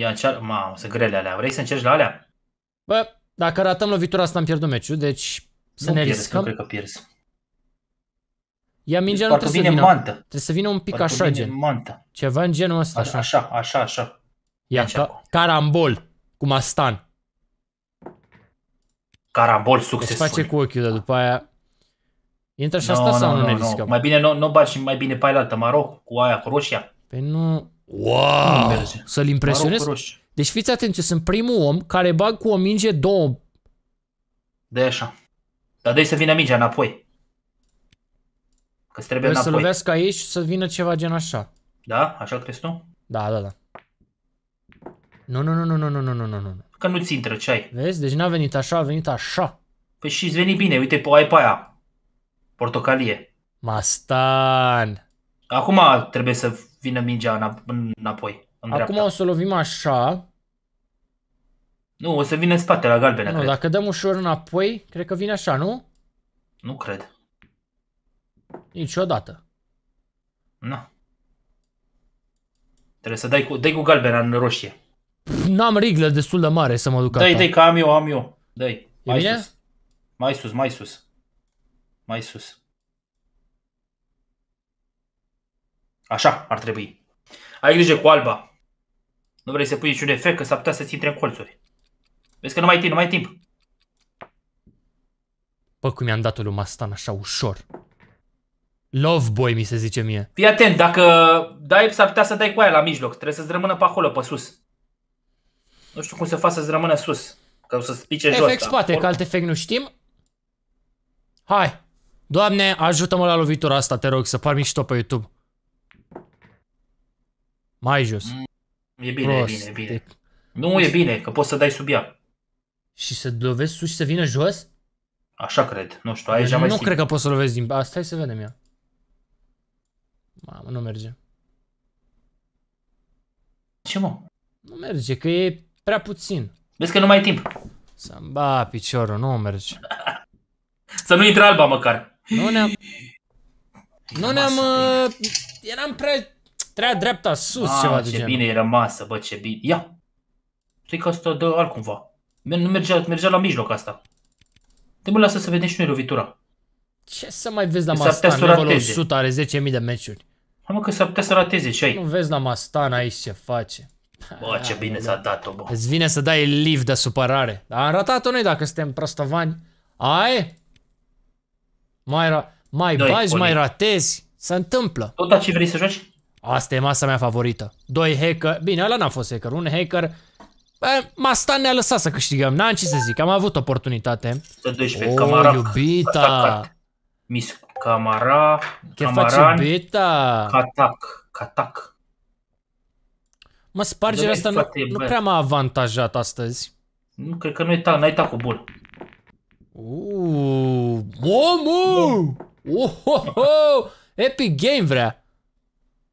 Ia acea... Mamă, sunt grele alea. Vrei să încerci la alea? Bă, dacă ratăm lovitura asta, am pierdut meciul, deci să nu ne pierzi, riscăm. Nu cred că pierzi. Ia mingea deci, nu trebuie să vină, mantă. trebuie să vină un pic parcă așa gen. Mantă. Ceva în genul ăsta. Așa, așa, așa. așa. Ia, Ca, carambol, cum Mastan. Carambol succesful. Deci face cu ochiul, dar după aia... Intră și no, asta no, sau no, nu ne no. riscăm? Mai bine, nu, no, nu bagi mai bine pe altă, Maroc, cu aia, cu roșia. Păi nu, Wow! Să-l impresionez. Deci fiți atenți, sunt primul om care bag cu o minge două. De așa. Dar de să vină mingea înapoi. Că trebuie înapoi. să lovească aici și să vină ceva gen așa. Da? Așa crezi tu? Da, da, da. Nu, nu, nu, nu, nu, nu, nu, nu, nu, nu. Că nu-ți intră ce ai. Vezi? Deci n-a venit așa, a venit așa. Păi și-ți veni bine, uite, pe ai pe aia. Portocalie. Mastan. Acum trebuie să vină mingea înapoi. În Acum dreapta. o să lovim așa. Nu, o să vină spate la galbenă, Nu, cred. dacă dăm ușor înapoi, cred că vine așa, nu? Nu cred. Niciodată. Nu. Trebuie să dai cu, dai cu galbena în roșie. N-am riglă destul de mare să mă duc Dai, dai, că am eu, am eu. Dai. mai bine? sus. Mai sus, mai sus. Mai sus. Așa ar trebui. Ai grijă cu alba. Nu vrei să pui niciun efect, că s-ar putea să-ți intre în colțuri. Vezi că nu mai ai timp, nu mai ai timp. Bă, cum i am dat-o lui Mastan așa ușor. Love boy mi se zice mie. Fii atent, dacă dai, s-ar putea să dai cu aia la mijloc. Trebuie să-ți rămână pe acolo, pe sus. Nu știu cum să face să-ți rămână sus. Că o să-ți pice efect jos. Efect spate, că alt efect nu știm. Hai. Doamne, ajută-mă la lovitura asta, te rog, să par mișto pe YouTube. Mai jos. E bine, Prost, e bine, e bine. Nu e bine, că poți să dai sub ea. Și să lovesc sus și să vină jos? Așa cred, nu știu, aici mai Nu simt. cred că poți să lovezi din... Asta hai să vedem ea. Mamă, nu merge. Ce mă? Nu merge, că e prea puțin. Vezi că nu mai e timp. să ba piciorul, nu merge. să nu intre alba măcar. Nu ne-am... Nu ne-am... Uh, eram prea Trea dreapta sus ceva ah, de genul. ce bine e rămasă, bă, ce bine. Ia! Știi că asta dă altcumva. Nu mergea, mergea la mijloc asta. Te mă lasă să vedem și noi lovitura. Ce să mai vezi la Mastan? s Level 100 are 10.000 de meciuri. Am că s-ar putea să rateze ce ai. Nu vezi la Mastan aici ce face. Bă, ce bine s-a dat-o, bă. Îți vine să dai lift de supărare. Dar am ratat-o noi dacă suntem prostovani. Ai? Mai, bazi, mai mai ratezi. Se întâmplă. Tot ce vrei să joci? Asta e masa mea favorită. Doi hacker. Bine, ăla n-a fost hacker. Un hacker... Masta ne-a lăsat să câștigăm. N-am ce să zic. Am avut oportunitate. 112, o, camara. iubita. Mis camara. Ce faci, iubita? Catac. Catac. Mă, spargerea asta nu, nu prea m-a avantajat astăzi. Nu, cred că nu-i ta, n-ai ta cu bun. Uuuu, omul! Ohoho! Epic game vrea!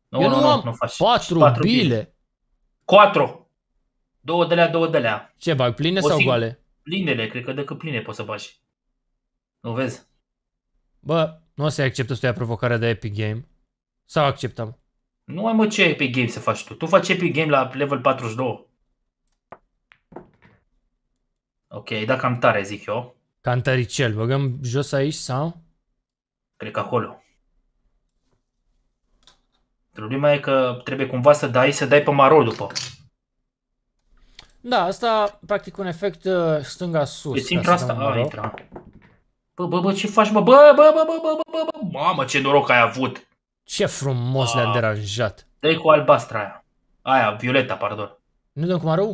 Nu, Eu nu, nu am nu faci. 4, 4 bile. bile. Două de lea, două de lea. Ce bag, pline o sau goale? Plinele, cred că decât pline poți să bagi. Nu vezi? Bă, nu o să-i acceptă să provocarea de Epic Game. Sau acceptăm? Nu am mă ce Epic Game să faci tu. Tu faci Epic Game la level 42. Ok, da cam tare, zic eu. Cantaricel, băgăm jos aici sau? Cred că acolo. Problema e că trebuie cumva să dai, să dai pe maro după. Da, asta practic un efect uh, stânga-sus. Deci intră asta, a, intră. Bă, bă, bă, ce faci, bă, bă, bă, bă, bă, bă, bă, bă, mamă, ce noroc ai avut. Ce frumos le-a deranjat. dă cu albastra aia. Aia, violeta, pardon. Nu dăm cu marou?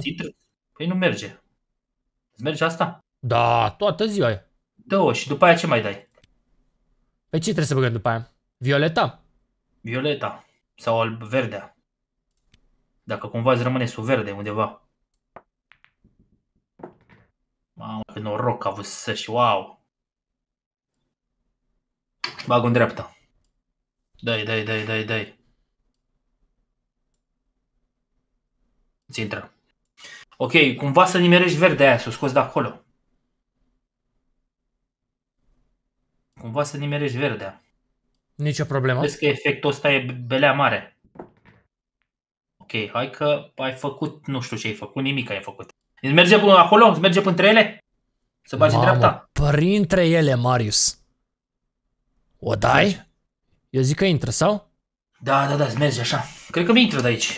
Păi nu merge. Îți merge asta? Da, toată ziua e. Dă-o și după aia ce mai dai? Păi ce trebuie să băgăm după aia? Violeta? Violeta. Sau alb-verdea. Dacă cumva îți rămâne sub verde undeva. Mamă, ce noroc a avut să și wow! Bag în dreapta. Dai, dai, dai, dai, dai. Îți intră. Ok, cumva să nimerești verde aia, să o scoți de acolo. Cumva să nimerești verdea o problemă. Vezi că efectul ăsta e belea mare. Ok, hai că ai făcut, nu știu ce ai făcut, nimic ai făcut. Îți merge până acolo? Îți merge între ele? Să bagi Mamă, dreapta? printre ele, Marius. O dai? Eu zic că intră, sau? Da, da, da, îți merge așa. Cred că mi intră de aici.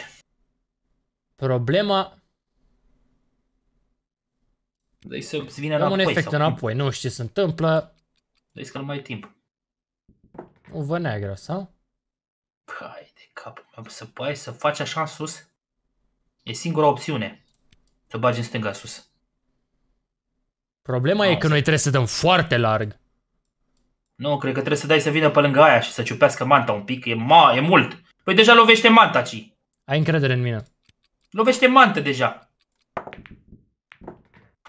Problema... Dă-i să vină Rămâne înapoi. un efect sau... înapoi, nu știu ce se întâmplă. Dă-i să nu mai ai timp. O vă neagră, sau? Păi de cap, să, păi, să faci așa în sus? E singura opțiune. Să bagi în stânga sus. Problema Am e că noi trebuie să dăm foarte larg. Nu, cred că trebuie să dai să vină pe lângă aia și să ciupească manta un pic. E, ma, e mult. Păi deja lovește manta, ci. Ai încredere în mine. Lovește mantă deja.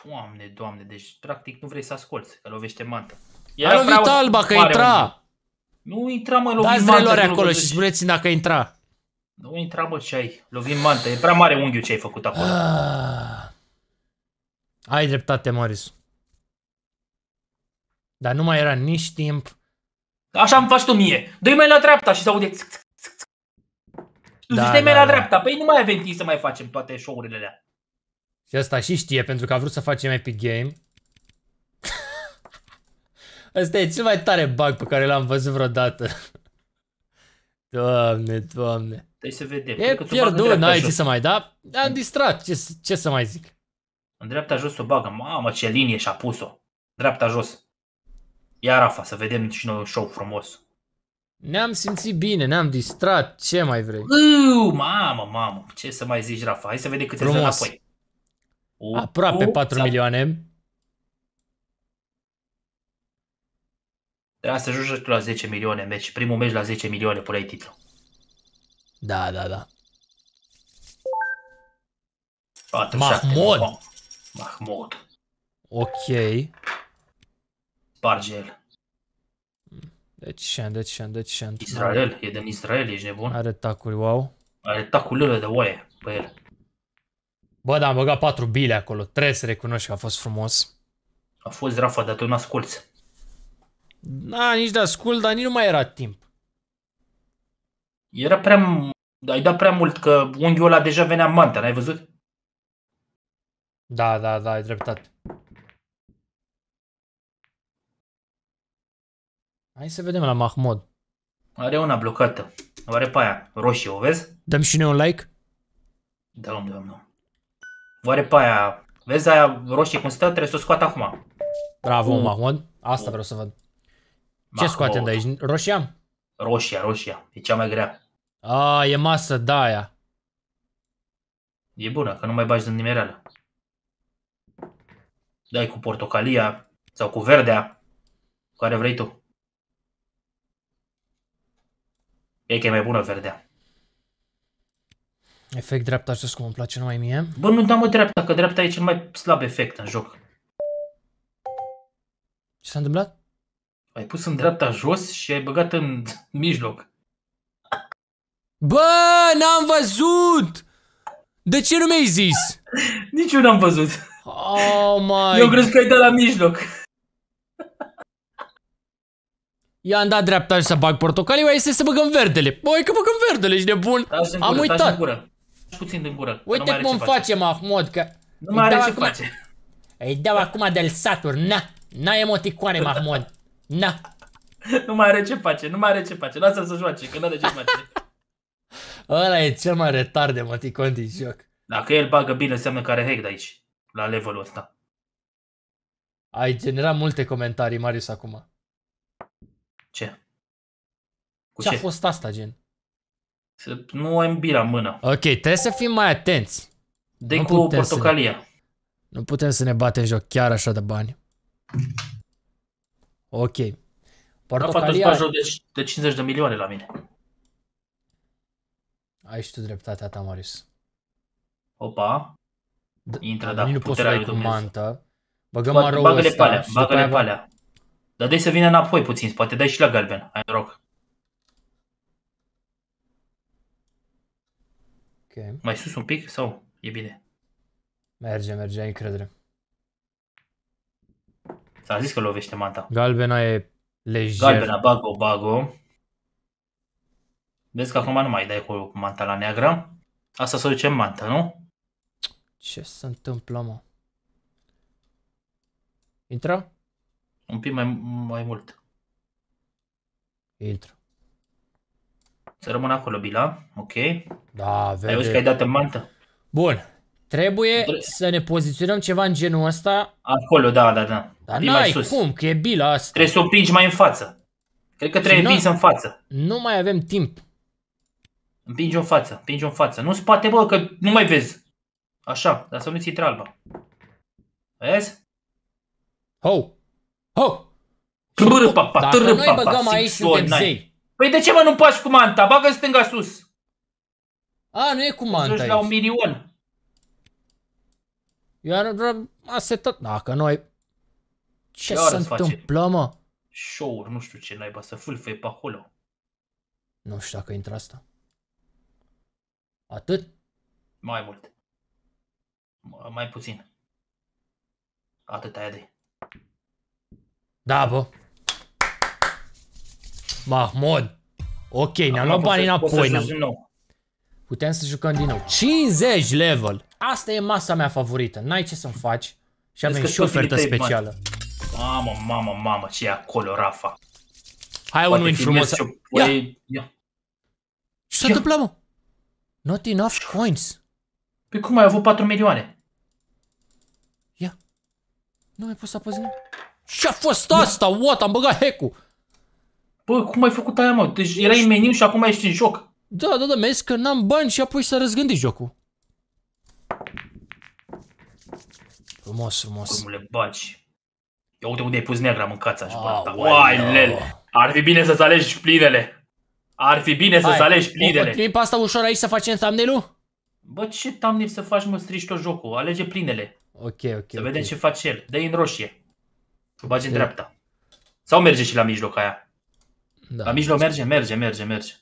Doamne, doamne, deci practic nu vrei să asculti că lovește mantă. Era A lovit alba, că intra! Nu intra mă, lovim Dați manta. acolo și spuneți dacă intra. Nu intra bă, ce ai, lovim manta. E prea mare unghiul ce ai făcut acolo. Ah. Ai dreptate, Marius. Dar nu mai era nici timp. Așa îmi faci tu mie. Dă-i mai la dreapta și se aude. Tu da, zici da, mai la da. dreapta. Păi nu mai avem timp să mai facem toate show-urile alea. Și asta și știe, pentru că a vrut să facem Epic Game. Asta e cel mai tare bug pe care l-am văzut vreodată. Doamne, doamne. Trebuie să vedem. E pierdut, n-ai ce să mai da. Am distrat, ce, ce să mai zic. În dreapta jos o bagă. Mamă, ce linie și-a pus-o. Dreapta jos. Ia Rafa, să vedem și noi un show frumos. Ne-am simțit bine, ne-am distrat, ce mai vrei? Uuu, mamă, mamă, ce să mai zici, Rafa? Hai să vedem câte Frumos. înapoi. Aproape 4 milioane. Era să ajungi la 10 milioane meci, primul meci la 10 milioane, puneai titlu. Da, da, da. Mahmoud. Mahmoud. Ok. Bargel. Deci, Sparge deci, Decian, deci, Decian. Israel, e din Israel, ești nebun? Are tacuri, wow. Are tacul ăla de oaie pe el. Bă, dar am băgat patru bile acolo, trebuie să recunoști că a fost frumos. A fost, Rafa, dar tu nu asculti. Da, nici de ascult, dar nici nu mai era timp. Era prea... Ai dat prea mult, că unghiul ăla deja venea manta, n-ai văzut? Da, da, da, ai dreptate. Hai să vedem la Mahmod. Are una blocată. Are pe aia roșie, o vezi? Dăm și noi un like? Da, om, da, om, da. Oare pe aia, vezi aia roșie cum stă? Trebuie să o scoat acum. Bravo, uh. Mahmod. Asta uh. vreau să văd. Ce scoatem de aici? Roșia? Roșia, roșia. E cea mai grea. A, e masă, da aia. E bună, că nu mai bagi din nimereală. Dai cu portocalia sau cu verdea, cu care vrei tu. E că e mai bună verdea. Efect dreapta, așa cum îmi place numai mie. Bă, nu da mă dreapta, că dreapta e cel mai slab efect în joc. Ce s-a întâmplat? ai pus în dreapta jos și ai băgat în mijloc. Bă, n-am văzut! De ce nu mi-ai zis? Nici eu n-am văzut. Oh my... Eu crezi că ai dat la mijloc. I-am dat dreapta și să bag portocaliu, este să băgăm verdele. Băi, că băgăm verdele, ești nebun. Gură, Am uitat. Gură. Puțin din gură. Uite cum facem, Mahmud, că... Nu mai are ce face. Îi dau acum del saturi, na. N-ai emoticoane, Mahmud. Na. nu mai are ce face, nu mai are ce face. Lasă-l să joace, că nu are ce face. Ăla e cel mai retard de maticondi din joc. Dacă el bagă bine, înseamnă că are hack de aici, la levelul ăsta. Ai generat multe comentarii, Marius, acum. Ce? Cu ce, ce a fost asta, gen? Să nu ai bira în mână. Ok, trebuie să fim mai atenți. De nu cu portocalia. ne... Nu putem să ne batem joc chiar așa de bani. Ok. Portocalia... A făcut de, de 50 de milioane la mine. Ai și tu dreptatea ta, Marius. Opa. Intră, da, nu poți să ai cu mantă. Băgăm ba, arou bagă-le Palea, bagă-le palea. Dar dai să vină înapoi puțin, poate dai și la galben. Ai noroc. Okay. Mai sus un pic sau e bine? Merge, merge, ai încredere. S-a zis că lovește manta. Galbena e lejer. Galbena, Bago, Bago. Vezi că acum nu mai dai cu manta la neagră. Asta să o ducem manta, nu? Ce se întâmplă, mă? Intră? Un pic mai, mai mult. Intră. Să rămân acolo, Bila, ok? Da, vede. Ai văzut că ai dat în mantă? Bun. Trebuie Tre- să ne poziționăm ceva în genul ăsta. Acolo, da, da, da. Dar nu ai sus. cum, că e bila asta. Trebuie să o pringi mai în față. Cred că trebuie împins în față. Nu mai avem timp. Împingi în față, împingi în față. Nu spate, bă, că nu mai vezi. Așa, dar să nu ți tralba. Vezi? Ho! Ho! trâr-pa-pa, noi băgăm aici, suntem zei. Păi de ce mă nu pași cu manta? Bagă stânga sus. A, nu e cu manta aici. la un milion. Eu am asetat. Dacă noi ce, ce se întâmplă, mă? show nu știu ce naiba, să fâlfâie pe acolo. Nu știu dacă intră asta. Atât? Mai mult. mai puțin. Atât aia de. Da, bă. Mahmod. Ok, ne-am luat banii înapoi. Putem să jucăm din nou. 50 level. Asta e masa mea favorită. N-ai ce să-mi faci. Și avem și ofertă specială. Mai. Mamă, mamă, mamă, ce e acolo, Rafa. Hai un win frumos. Ia. Păi, ia. Ce s-a întâmplat, mă? Not enough coins. Păi cum ai avut 4 milioane? Ia. Nu mai pot să apăzi Ce-a fost Ia. asta? What? Am băgat hack-ul. Bă, cum ai făcut aia, mă? Deci erai în meniu și acum ești în joc. Da, da, da, mi că n-am bani și apoi să răzgândit jocul. Frumos, frumos. Cum le baci? Eu uite unde ai pus negra mâncața și oh, Uai, lele. Ar fi bine să-ți alegi plinele. Ar fi bine să-ți alegi plinele. Clip asta ușor aici să facem thumbnail-ul? Bă, ce thumbnail să faci, mă, strici tot jocul. Alege plinele. Ok, ok. Să vedem okay. ce face el. dă în roșie. Și bagi okay. în dreapta. Sau merge și la mijloc aia. Da, la mijloc merge, merge, merge, merge.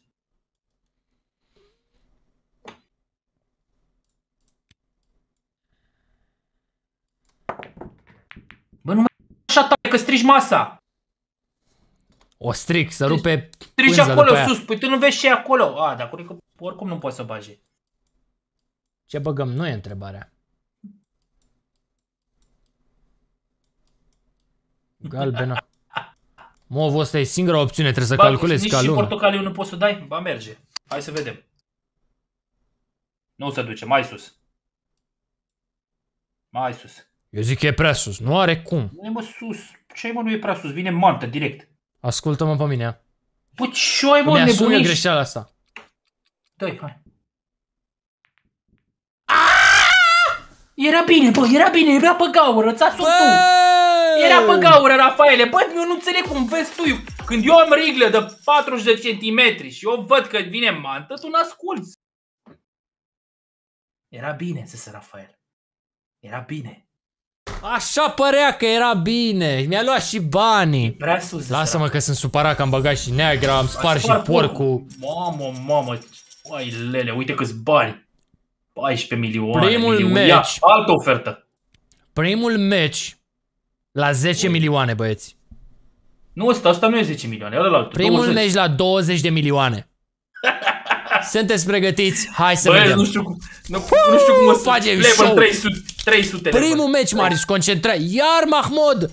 așa tare că strigi masa. O stric, să rupe deci, Strici acolo sus, păi tu nu vezi ce e acolo. A, dar cred că oricum nu poți să bage. Ce băgăm noi întrebarea? Galbenă. Movul ăsta e singura opțiune, trebuie să calculezi nici ca și portocaliu nu poți să dai? Ba, merge. Hai să vedem. Nu se duce, mai sus. Mai sus. Eu zic că e prea sus. Nu are cum. Nu e mă sus. Ce mă nu e prea sus? Vine mantă, direct. Ascultă-mă pe mine. Bă, păi, ce ai mă nebuniști? greșeala asta. Dă-i, hai. Era bine, bă, era bine, era pe gaură, ți tu. Era pe gaură, Rafaele. Bă, eu nu înțeleg cum vezi tu. Când eu am riglă de 40 de centimetri și eu văd că vine mantă, tu n-asculți. Era bine, zise Rafael. Era bine. Așa părea că era bine. Mi-a luat și banii. Lasă-mă că sunt supărat că am băgat și neagră, am spart și porcul. Mamă, mamă. Ai lele, uite câți bani. 14 milioane. Primul milioane. meci. altă ofertă. Primul meci la 10 Ui. milioane, băieți. Nu, asta, asta nu e 10 milioane, ăla altul. Primul 20. meci la 20 de milioane. Sunteți pregătiți? Hai să Bă, vedem. Nu știu, nu, nu știu cum o să facem level show. 300, 300 Primul level. meci, Marius, concentrat. Iar Mahmod.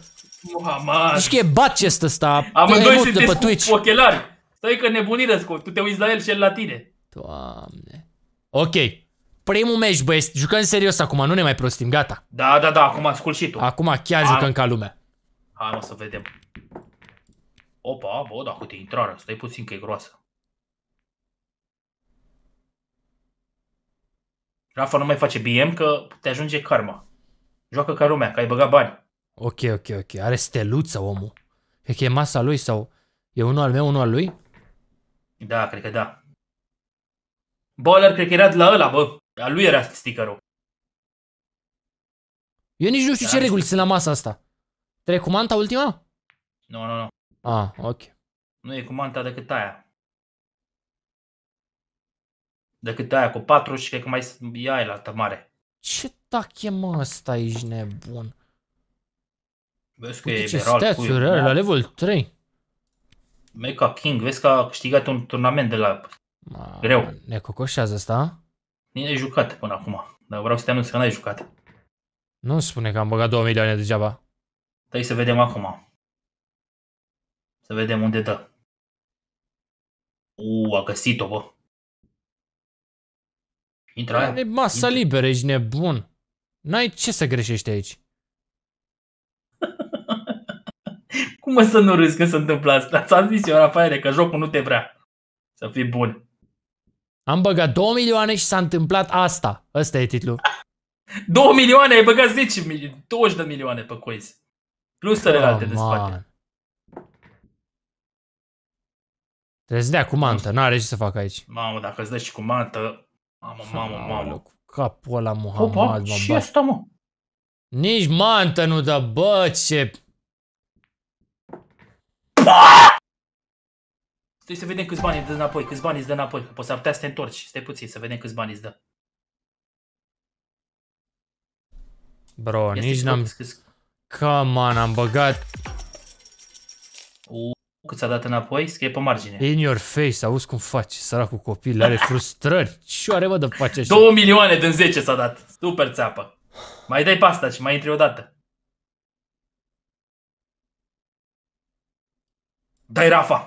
Muhammad. că e bacest ăsta. Amândoi sunteți pe Twitch. cu ochelari. Stai că nebunire scot. Tu te uiți la el și el la tine. Doamne. Ok. Primul meci, băieți, jucăm serios acum, nu ne mai prostim, gata. Da, da, da, acum ascult și tu. Acum chiar ha. jucăm ca lumea. Hai, o să vedem. Opa, bă, dacă te intrare, stai puțin că e groasă. Rafa nu mai face BM că te ajunge karma. Joacă ca lumea, că ai băgat bani. Ok, ok, ok. Are steluță omul. Cred că e masa lui sau e unul al meu, unul al lui? Da, cred că da. Bowler cred că era de la ăla, bă. Al lui era sticker-ul. Eu nici nu știu da, ce reguli sunt la masa asta. Trebuie cu manta ultima? Nu, no, nu, no, nu. No. Ah, ok. Nu e cu manta decât aia decât aia cu 4 și cred că mai ia la ta mare. Ce tache mă ăsta, ești nebun? Vezi că Uite e ce are la da. level 3. Mecha King, vezi că a câștigat un turnament de la Ma, greu. Ne cocoșează asta? N-ai jucat până acum, dar vreau să te anunț că n-ai jucat. Nu spune că am băgat 2 milioane degeaba. Dai să vedem acum. Să vedem unde dă. Uuu, a găsit-o, bă. Intră aia. E masa Intră. liberă, ești nebun. N-ai ce să greșești aici. Cum mă să nu râzi când se întâmplă asta? Ți-am zis eu, Rafaele, că jocul nu te vrea. Să fii bun. Am băgat 2 milioane și s-a întâmplat asta. Ăsta e titlul. 2 milioane, ai băgat 10 milioane, 20 de milioane pe coins. Plus celelalte de spate. Trebuie să dea cu mantă, n-are ce să fac aici. Mamă, dacă îți dai și cu mantă, Mamă, mamă, mamă. Cu capul ăla Muhammad, mă, și asta, mă? Nici mantă nu dă, bă, ce... Stai să vedem câți bani îți dă înapoi, câți bani îți dă înapoi, că poți să ar putea să te întorci. Stai puțin să vedem câți bani îți dă. Bro, este nici n-am... Come on, am băgat cât ți a dat înapoi, scrie pe margine. In your face, auzi cum faci, săracul copil, are frustrări. Ce are mă de face așa? 2 milioane din 10 s-a dat. Super țeapă. Mai dai pasta și mai intri o dată? Dai Rafa!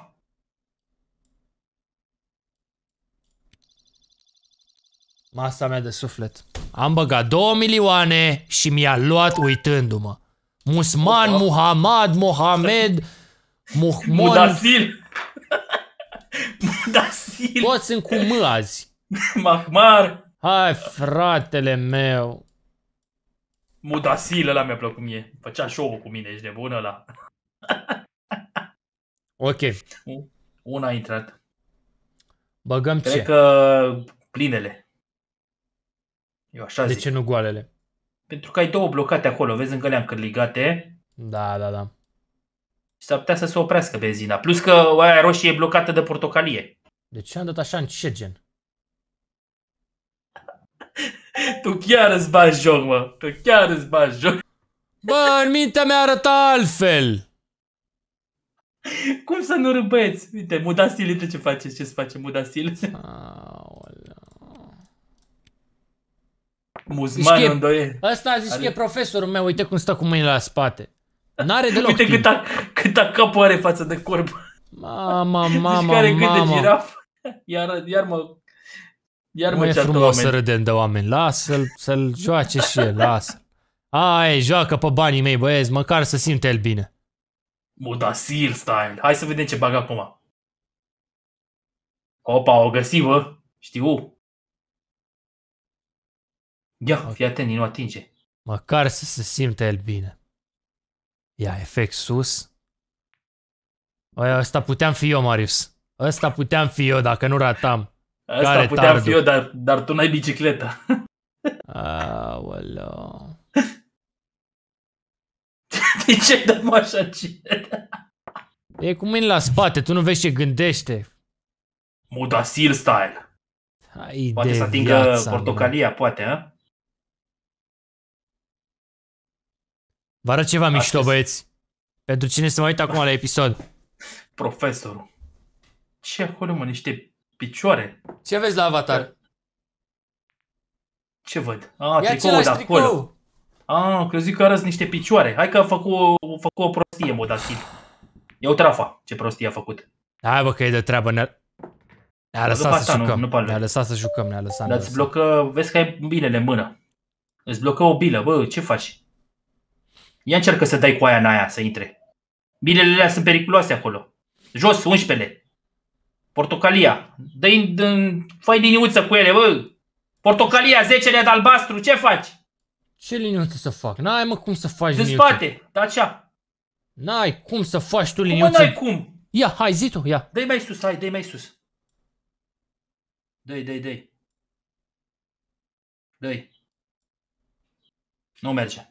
Masa mea de suflet. Am băgat 2 milioane și mi-a luat uitându-mă. Musman, Muhammad, Mohamed... Mohmon. Mudasil. Mudasil. Toți sunt cu mă azi. Mahmar. Hai, fratele meu. Mudasil, ăla mi-a plăcut mie. Făcea show cu mine, ești nebun ăla. ok. Una a intrat. Băgăm Cred ce? că plinele. Eu așa De zic. ce nu goalele? Pentru că ai două blocate acolo, vezi încă le-am cârligate. Da, da, da și s-ar putea să se oprească benzina. Plus că oaia roșie e blocată de portocalie. De ce am dat așa în ce gen? tu chiar îți bagi joc, mă. Tu chiar îți bagi joc. Bă, în mintea mea arăta altfel. Cum să nu râbeți? Uite, mudasil, uite ce faceți, ce se face Mudastil. Muzman îndoie. Ăsta a zis Are... că e adică- profesorul meu, uite cum stă cu mâinile la spate. N-are deloc Uite timp. câta, a capul are față de corp. Mama, mama, care mama. cât de giraf. Iar, iar mă iar nu mă e frumos oameni. să râdem de oameni. Lasă-l să-l joace și el, lasă Ai, joacă pe banii mei, băieți, măcar să simte el bine. Mutasil da, style. Hai să vedem ce bag acum. Opa, o vă. Știu. Ia, fii atent, nu atinge. Măcar să se simte el bine. Ia, efect sus. Aia, ăsta puteam fi eu, Marius. Ăsta puteam fi eu dacă nu ratam. Asta puteam tardu? fi eu, dar, dar tu n-ai bicicleta. Aoleo. De ce dăm așa cine? E cu mâini la spate, tu nu vezi ce gândește. Mudasil style. Ai poate să atingă viața, portocalia, mă. poate, a? Vă arăt ceva Astăzi. mișto, băieți. Pentru cine se mai uită acum la episod. Profesorul. Ce acolo, mă? Niște picioare? Ce vezi la avatar? Ce văd? A, Ia tricoul de acolo. Tricou. A, zic că arăți niște picioare. Hai că a făcut a făcut o prostie, mă, dar modativ. E o trafa ce prostie a făcut. Hai bă că e de treabă. Ne-a, ne-a lăsat asta, să jucăm. Nu, nu ne-a lăsat să jucăm, ne-a lăsat. Dar ne îți blocă, vezi că ai bilele în mână. Îți blocă o bilă, bă, ce faci? Ia încearcă să dai cu aia în aia să intre. Bilele alea sunt periculoase acolo. Jos, 11 Portocalia. Dă-i, fai liniuță cu ele, bă! Portocalia, 10 de albastru, ce faci? Ce liniuță să fac? N-ai mă cum să faci liniuță. În spate, da așa. N-ai cum să faci tu liniuță. Cum n-ai cum? Ia, hai, zi tu, ia. Dă-i mai sus, hai, dă-i mai sus. Dă-i, dă-i, dă-i. Dă-i. Nu merge.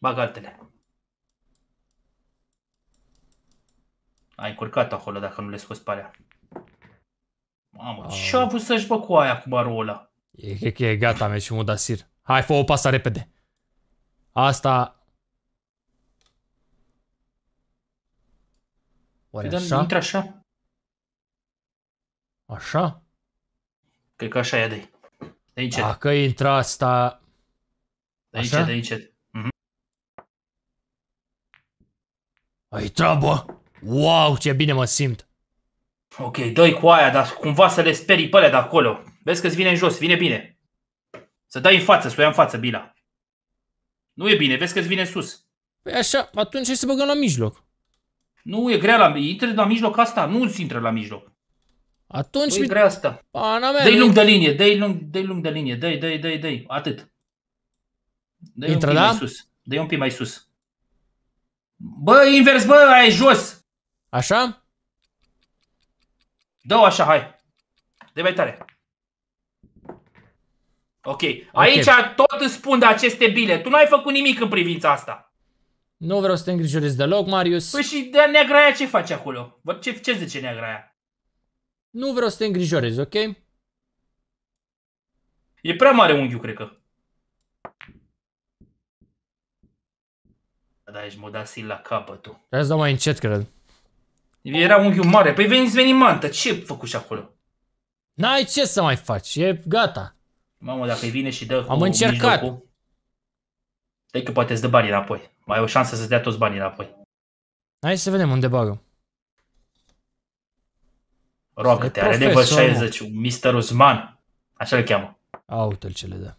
Bag altele. Ai încurcat acolo dacă nu le scoți pe alea. Mamă, ah. ce-a avut să-și bă cu aia cu barul ăla? E, cred că e gata, mea și Mudasir. Hai, fă o pasă repede. Asta... Oare păi, așa? Intră așa. Așa? Cred că așa e de De încet. Dacă intră asta... De aici, încet, de aici. Mm-hmm. Ai treabă! Wow, ce bine mă simt! Ok, doi cu aia, dar cumva să le sperii pe alea de acolo. Vezi că-ți vine în jos, vine bine. Să dai în față, să o ia în față, Bila. Nu e bine, vezi că-ți vine sus. Păi așa, atunci hai să băgăm la mijloc. Nu, e grea la... mijloc. Intră la mijloc asta? nu îți intră la mijloc. Atunci... Păi, mi... grea asta. Pana mea... Dă-i lung de linie, dă-i lung, dă lung de linie, dă-i, dă-i, dă-i, dă-i, atât. Dă-i intră, un pic da? mai sus. Dă-i un pic mai sus. Bă, invers, bă, aia e jos. Așa? dă așa, hai. De mai tare. Ok. Aici okay. tot îți spun de aceste bile. Tu n-ai făcut nimic în privința asta. Nu vreau să te îngrijorezi deloc, Marius. Păi și de neagra aia ce faci acolo? Ce, ce zice neagra aia? Nu vreau să te îngrijorezi, ok? E prea mare unghiul, cred că. Da, ești modasil la capătul. Trebuie să dau mai încet, cred. Era unghiul mare. Păi veniți mantă. ce făcuși acolo? N-ai ce să mai faci, e gata. Mamă, dacă îi vine și dă Am încercat. Mijlocul, dai că poate îți dă banii înapoi. Mai ai o șansă să-ți dea toți banii înapoi. Hai să vedem unde bagă. Roagă-te, are level 60, Mr. Uzman. Așa îl cheamă. Aută-l ce le dă.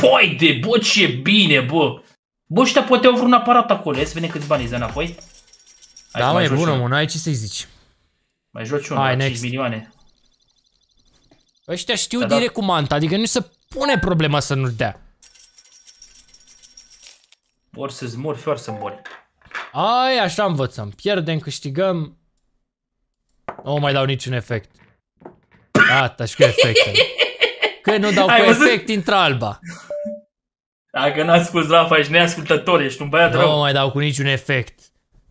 Poi de, bă, ce bine, bă! Bă, ăștia poate au vreun aparat acolo, ia să vedem câți bani îți dă înapoi da, mai e bună, mă, nu ai ce să-i zici. Mai joci unul, Ai 5 milioane. Ăștia știu da, da. direct cu manta, adică nu se pune problema să nu l dea. Ori să-ți mori, ori să mori. Ai, așa învățăm. Pierdem, câștigăm. Nu mai dau niciun efect. Gata, și cu efecte. Când nu dau Ai cu văzut? efect, intră alba. Dacă n-ați spus, Rafa, ești neascultător, ești un băiat nu rău. Nu mai dau cu niciun efect.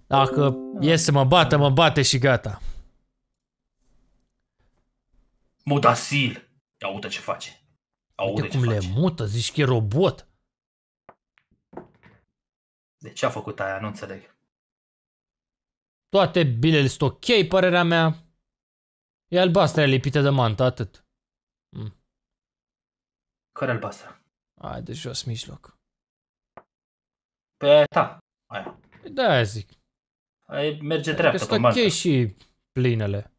Dacă da. e să mă bată, mă bate și gata. Mutasil! uite ce face. Ia Uite cum ce le face. mută, zici că e robot. De ce a făcut aia? Nu înțeleg. Toate bilele sunt ok, părerea mea. E albastră lipită de mantă, atât. Mm. Care albastră? Ai, de jos mijloc. Pe ta. Aia. Da, zic. Ai, merge dreaptă adică pe mantă. și plinele.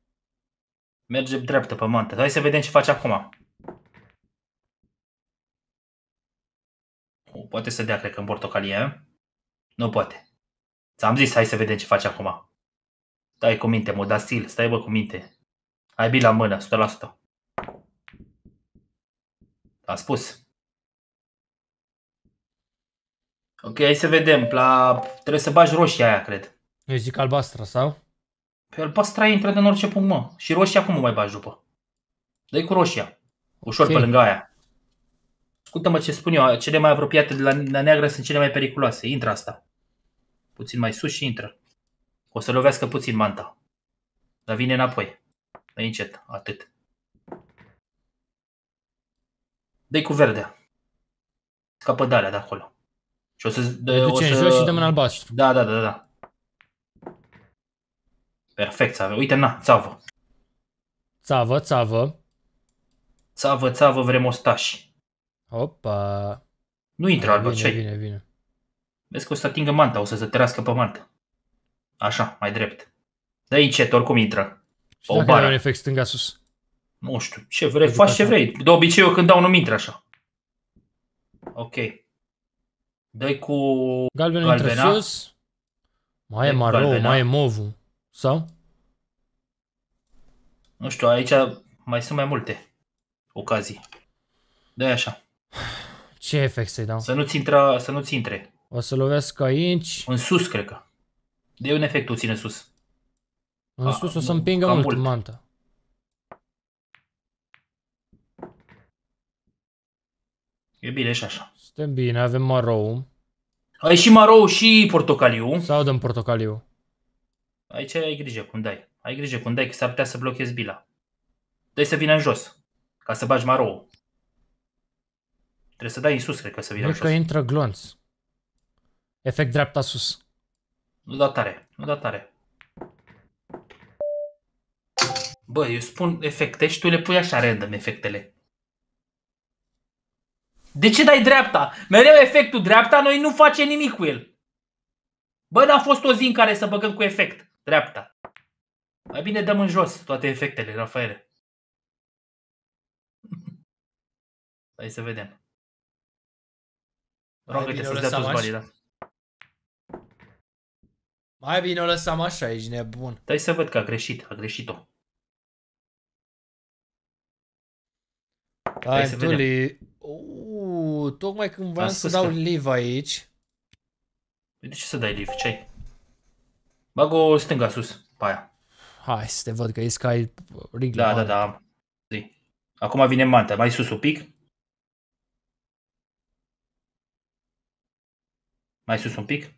Merge dreaptă pe mantă. Hai să vedem ce face acum. O, poate să dea, cred că, în portocalie. Eh? Nu poate. Ți-am zis, hai să vedem ce face acum. Stai cu minte, mă, da stil, stai bă cu minte. Ai bila la mână, 100%. A spus. Ok, hai să vedem. La... Trebuie să bagi roșia aia, cred. Eu zic albastră, sau? Pe păi albastra intră în orice punct, mă. Și roșia cum o mai bagi după? dă cu roșia. Ușor okay. pe lângă aia. Ascultă-mă ce spun eu, cele mai apropiate de la, la neagră sunt cele mai periculoase. Intră asta. Puțin mai sus și intră. O să lovească puțin manta. Dar vine înapoi. Mai încet, atât. dă cu verdea. Scapă de alea de acolo. Și o să... De, o să... în jos și dăm în albastru. Da, da, da, da. Perfect, țavă. Uite, na, țavă. Țavă, țavă. Țavă, țavă, vremostași. Opa. Nu intră albă, ce Bine, bine. Vezi că o să atingă manta, o să se tărească pe manta. Așa, mai drept. Da încet, oricum intră. Și o bară. un efect stânga sus? Nu știu, ce vrei, Educația. faci ce vrei. De obicei eu când dau nu intră așa. Ok. Dai cu galbenul galbena. intră sus. Mai e maro, mai e movu. Sau? Nu știu, aici mai sunt mai multe ocazii. Da, așa. Ce efect să-i dau? Să nu-ți, să nu intre. O să lovesc aici. În sus, cred că. De un efect o ține sus. În A, sus o să împingă mult, mult manta. E bine și așa. Suntem bine, avem marou. Ai și marou și portocaliu. Sau dăm portocaliu. Aici ai grijă cum dai. Ai grijă cum dai, că s-ar putea să blochezi bila. Dai să vină în jos, ca să bagi marou. Trebuie să dai în sus, cred că să vină în jos. că intră glonț. Efect dreapta sus. Nu da tare, nu da tare. Bă, eu spun efecte și tu le pui așa random efectele. De ce dai dreapta? Mereu efectul dreapta, noi nu facem nimic cu el. Bă, n-a fost o zi în care să băgăm cu efect. Dreapta. Mai bine dăm în jos toate efectele, Rafaele. Hai să vedem. rogă te să-ți dea toți banii, da. Mai bine o lăsam așa, ești nebun. dai să văd că a greșit, a greșit-o. Hai, să vedem. Uuu, tocmai când vreau să dau live aici. Păi de ce să dai live? Ce ai? Bag o stânga sus, pe aia. Hai să te văd că e Sky Rig. Da, da, da. da. Acum vine manta, mai sus un pic. Mai sus un pic.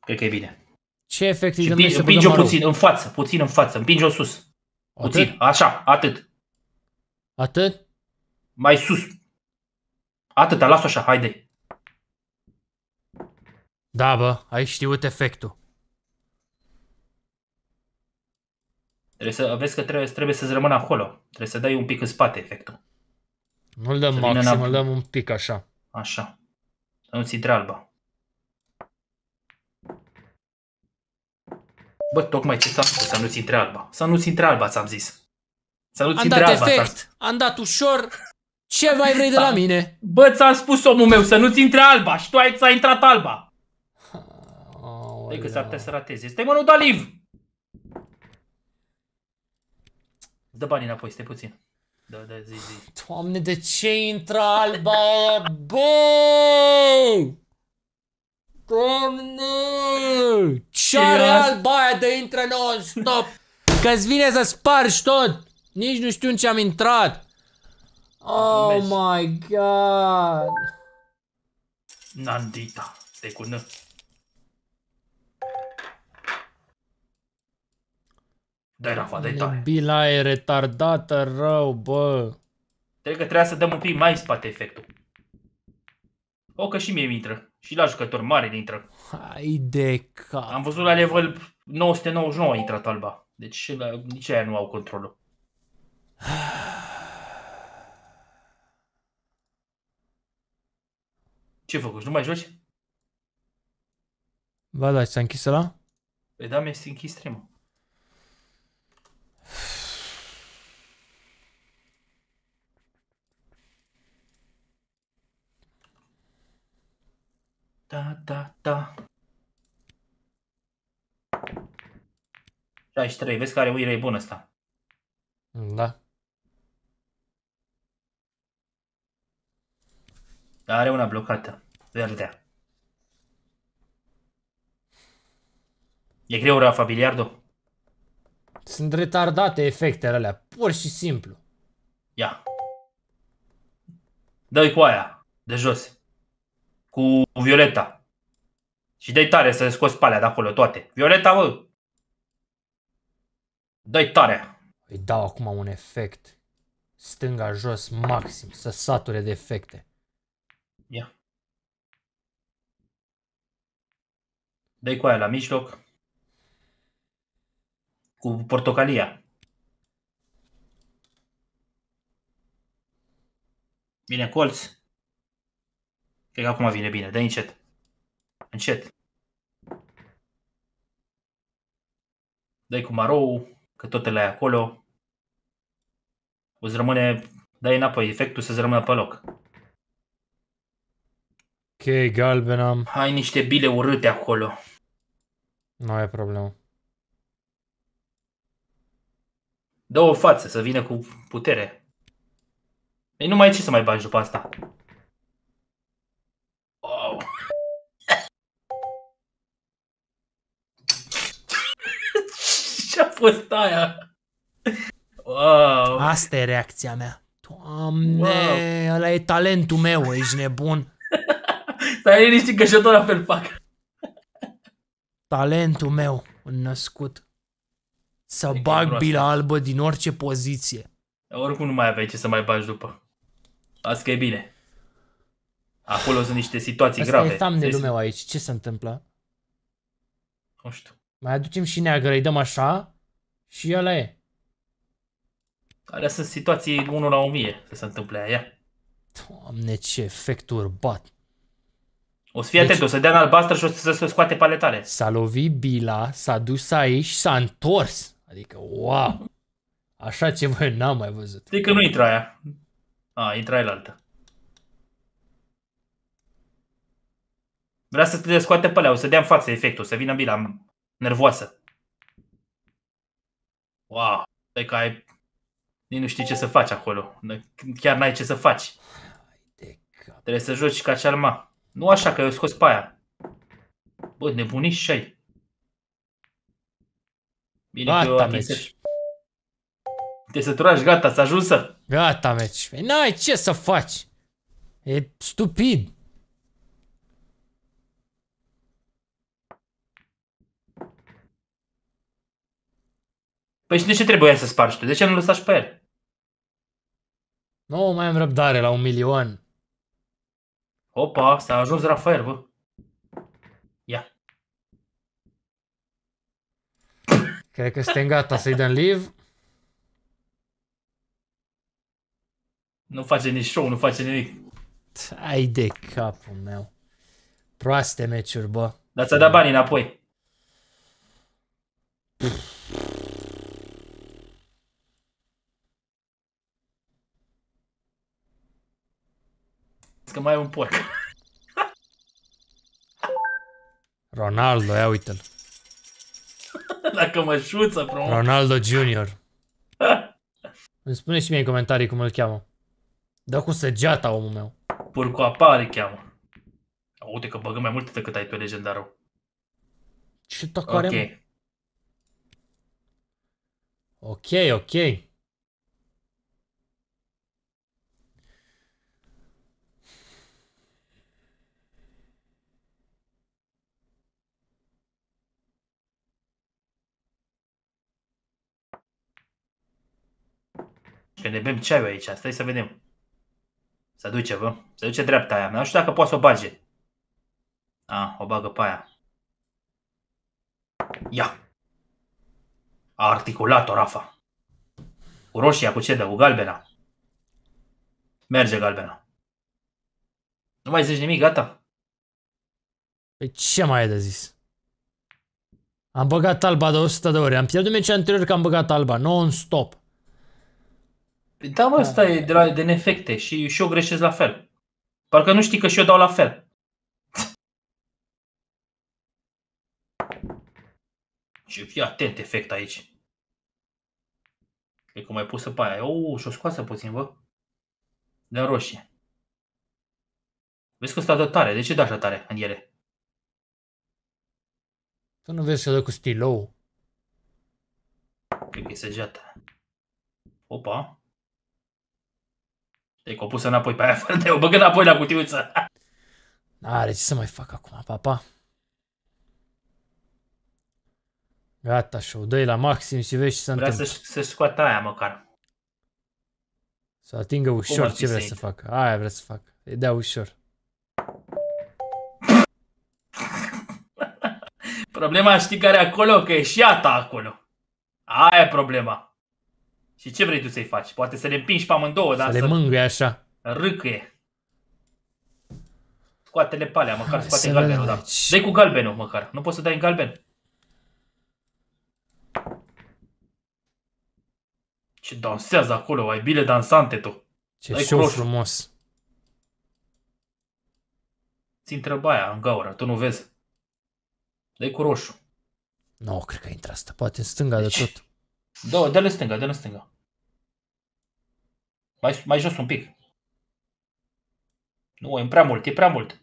Cred că e bine. Ce efect îi dăm Împinge-o puțin în față, puțin în față, împinge-o sus. Atât? Puțin, așa, atât. Atât? Mai sus. Atât, las-o așa, haide. Da, bă, ai știut efectul. Trebuie să, vezi că trebuie, trebuie să-ți rămână acolo. Trebuie să dai un pic în spate efectul. Nu-l dăm să maxim, îl dăm un pic așa. Așa. Să nu-ți intre alba. Bă, tocmai ce s-a spus, să nu-ți intre alba. Să nu-ți intre alba, ți-am zis. Să nu-ți intre alba. efect, am dat ușor. Ce mai vrei de la da. mine? Bă, ți-am spus omul meu, să nu-ți intre alba și tu ai, ți-a intrat alba că s-ar putea să rateze. Stai mă, nu da liv! Îți dă banii înapoi, stai puțin. Da, da, zi, zi. Doamne, de ce intră alba Bă! Doamne! Ce are alba aia de intră non-stop? Că-ți vine să spargi tot! Nici nu știu în ce am intrat! Oh my god! Nandita, stai cu nă. Dai, Rafa, dai tare. Bila e retardată rău, bă. Cred că trebuia să dăm un pic mai în spate efectul. O, că și mie mi intră. Și la jucător mare mi intră. Hai de cap. Am văzut la level 999 a intrat alba. Deci la, nici aia nu au controlul. Ce făcut? Nu mai joci? Ba da, s a închis ăla? Păi da, mi-a închis stream -ul. Da, da, da. 63. Vezi care uire e bună asta. Da. Dar are una blocată. Verdea. E greu, Rafa, biliardul? Sunt retardate efectele alea, pur și simplu. Ia. Dă-i cu aia, de jos. Cu Violeta. Și dai tare să scoți palea de acolo toate. Violeta, bă! Dai tare! Îi dau acum un efect. Stânga jos maxim, să sature de efecte. Ia. Dai cu aia la mijloc cu portocalia. Vine colț. Cred că acum vine bine. Dă încet. Încet. Dai cu marou, că tot le ai acolo. să rămâne, dai înapoi, efectul să-ți rămână pe loc. Ok, galben am. Ai niște bile urâte acolo. Nu e problemă. Dă o față să vină cu putere. Ei, nu mai ce să mai bagi după asta. Wow. Ce-a fost aia? Wow. Asta e reacția mea. Doamne, wow. ăla e talentul meu, ești nebun. Stai liniștit că și tot la fel fac. Talentul meu, născut. Să e bag bila albă din orice poziție. Oricum nu mai aveai ce să mai bagi după. Asta că e bine. Acolo sunt niște situații Asta grave. Asta e de lumea aici. Ce se întâmplă? Nu știu. Mai aducem și neagră, îi dăm așa și ăla e. Alea sunt situații 1 la 1000 să se întâmple aia. Doamne, ce efect urbat. O să fie deci, atent, o să dea în albastră și o să se scoate paletare. S-a lovit bila, s-a dus aici, s-a întors. Adică, wow! Așa ceva eu n-am mai văzut. Adică nu intra aia. A, intra el altă. Vrea să te scoate pe alea, o să dea în față efectul, să vină bila nervoasă. Wow, e că ai... Nici nu știi ce să faci acolo. Chiar n-ai ce să faci. Trebuie să joci ca cealma. Nu așa că eu scos pe aia. Bă, nebunii și ai. Bine gata, că meci. Te săturași, gata, s-a ajunsă. Gata, meci. Păi n-ai ce să faci. E stupid. Păi și de ce trebuia să spargi tu? De ce nu lăsași pe el? Nu mai am răbdare la un milion. Opa, s-a ajuns Rafael, bă. Cred că suntem gata să-i dăm live. Nu face nici show, nu face nimic. Ai de capul meu. Proaste meciuri, bă. Dar ți-a dat banii înapoi. Că mai e un porc. Ronaldo, ia uite-l. La cămășuță, frumos. Ronaldo Junior. Îmi spune și mie în comentarii cum îl cheamă. Da, cu săgeata, omul meu. Purcoapa îl cheamă. Uite că băgăm mai multe decât ai pe legendarul. Ce tacare, ok, ok. că ne bem ceaiul aici. Stai să vedem. Să duce, vă. Să duce dreapta aia. Nu știu dacă poate să o bage. A, o bagă pe aia. Ia. A articulat-o Rafa. Cu roșia, cu ce Cu galbena. Merge galbena. Nu mai zici nimic, gata? Păi ce mai ai de zis? Am băgat alba de 100 de ori. Am pierdut meciul anterior că am băgat alba. Non-stop. Păi da, mă, asta e de, la, de nefecte și, și eu greșesc la fel. Parcă nu știi că și eu dau la fel. și fii atent efect aici. Cred că mai pusă pe aia. Oh, și-o scoasă puțin, vă. De roșie. Vezi că stă tare. De ce da așa tare în ele? Tu nu vezi să dă cu stilou. Cred că e săgeată. Opa te o copus înapoi pe aia fără de o băgă înapoi la cutiuță. Are ce să mai fac acum, papa. Gata, show. dă la maxim și vezi ce se întâmplă. Vrea să-și scoată aia măcar. Să atingă ușor ce vrea să facă. Aia vrea să facă. Îi dea ușor. problema știi care acolo? Că e și ata acolo. Aia e problema. Și ce vrei tu să-i faci? Poate să le împingi pe amândouă, să dar le să... mângâie așa. Râcâie. Scoate-le palea, măcar Hai scoate galbenul, da. Dai cu galbenul, măcar. Nu poți să dai în galben. Ce dansează acolo, ai bile dansante tu. Ce dai show frumos. Ți-i aia în gaură, tu nu vezi. Dai cu roșu. Nu, no, cred că intră asta. Poate în stânga deci... de tot. Da, de le stânga, de le stânga. Mai, mai jos un pic. Nu, e prea mult, e prea mult.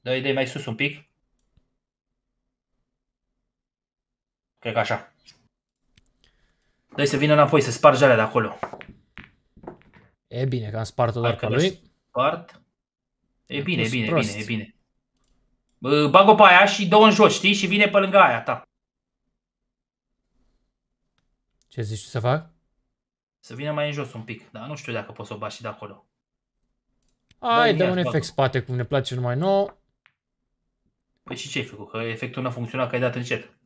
Dă idei mai sus un pic. Cred că așa. Dă să vină înapoi, să spargi alea de acolo. E bine că am spart-o doar lui. Spart. E bine, e bine, e bine, e bine. Bag-o pe aia și dă-o în jos, știi? Și vine pe lângă aia ta. Ce zici să fac? Să vină mai în jos un pic, dar nu știu dacă poți să o bași și de acolo. Hai, dă un efect spate, cum ne place numai nou. Păi și ce ai făcut? Că efectul nu a funcționat, că ai dat încet.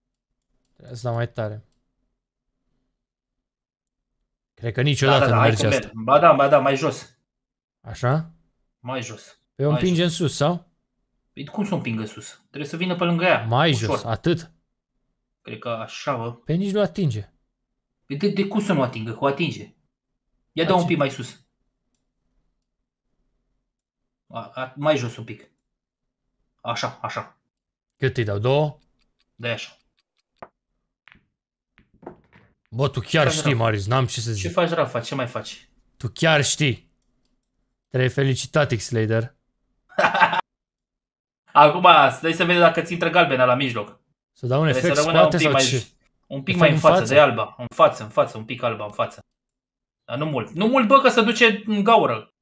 Trebuie să dau mai tare. Cred că niciodată da, da, da, nu merge asta. Ba da, ba da, mai jos. Așa? Mai jos. Pe păi o împinge în sus, sau? Păi cum să o împingă sus? Trebuie să vină pe lângă ea. Mai ușor. jos, atât. Cred că așa, bă. Pe păi nici nu atinge. De, de cum să nu atingă? Că o atinge. Ia dau un pic mai sus. A, a, mai jos un pic. Așa, așa. Cât îi dau? Două? Da, așa. Bă, tu chiar ce știi, Marius, n-am ce să zic. Ce faci, Rafa? Ce mai faci? Tu chiar știi. Trebuie felicitat, X-Lader. Acum, stai să vedem dacă ți intră galbena la mijloc. Să dau un Trebuie efect să spate sau ce? Un pic mai în față, față, de Alba. În față, în față, un pic Alba, în față. Dar nu mult. Nu mult, bă, că se duce în gaură.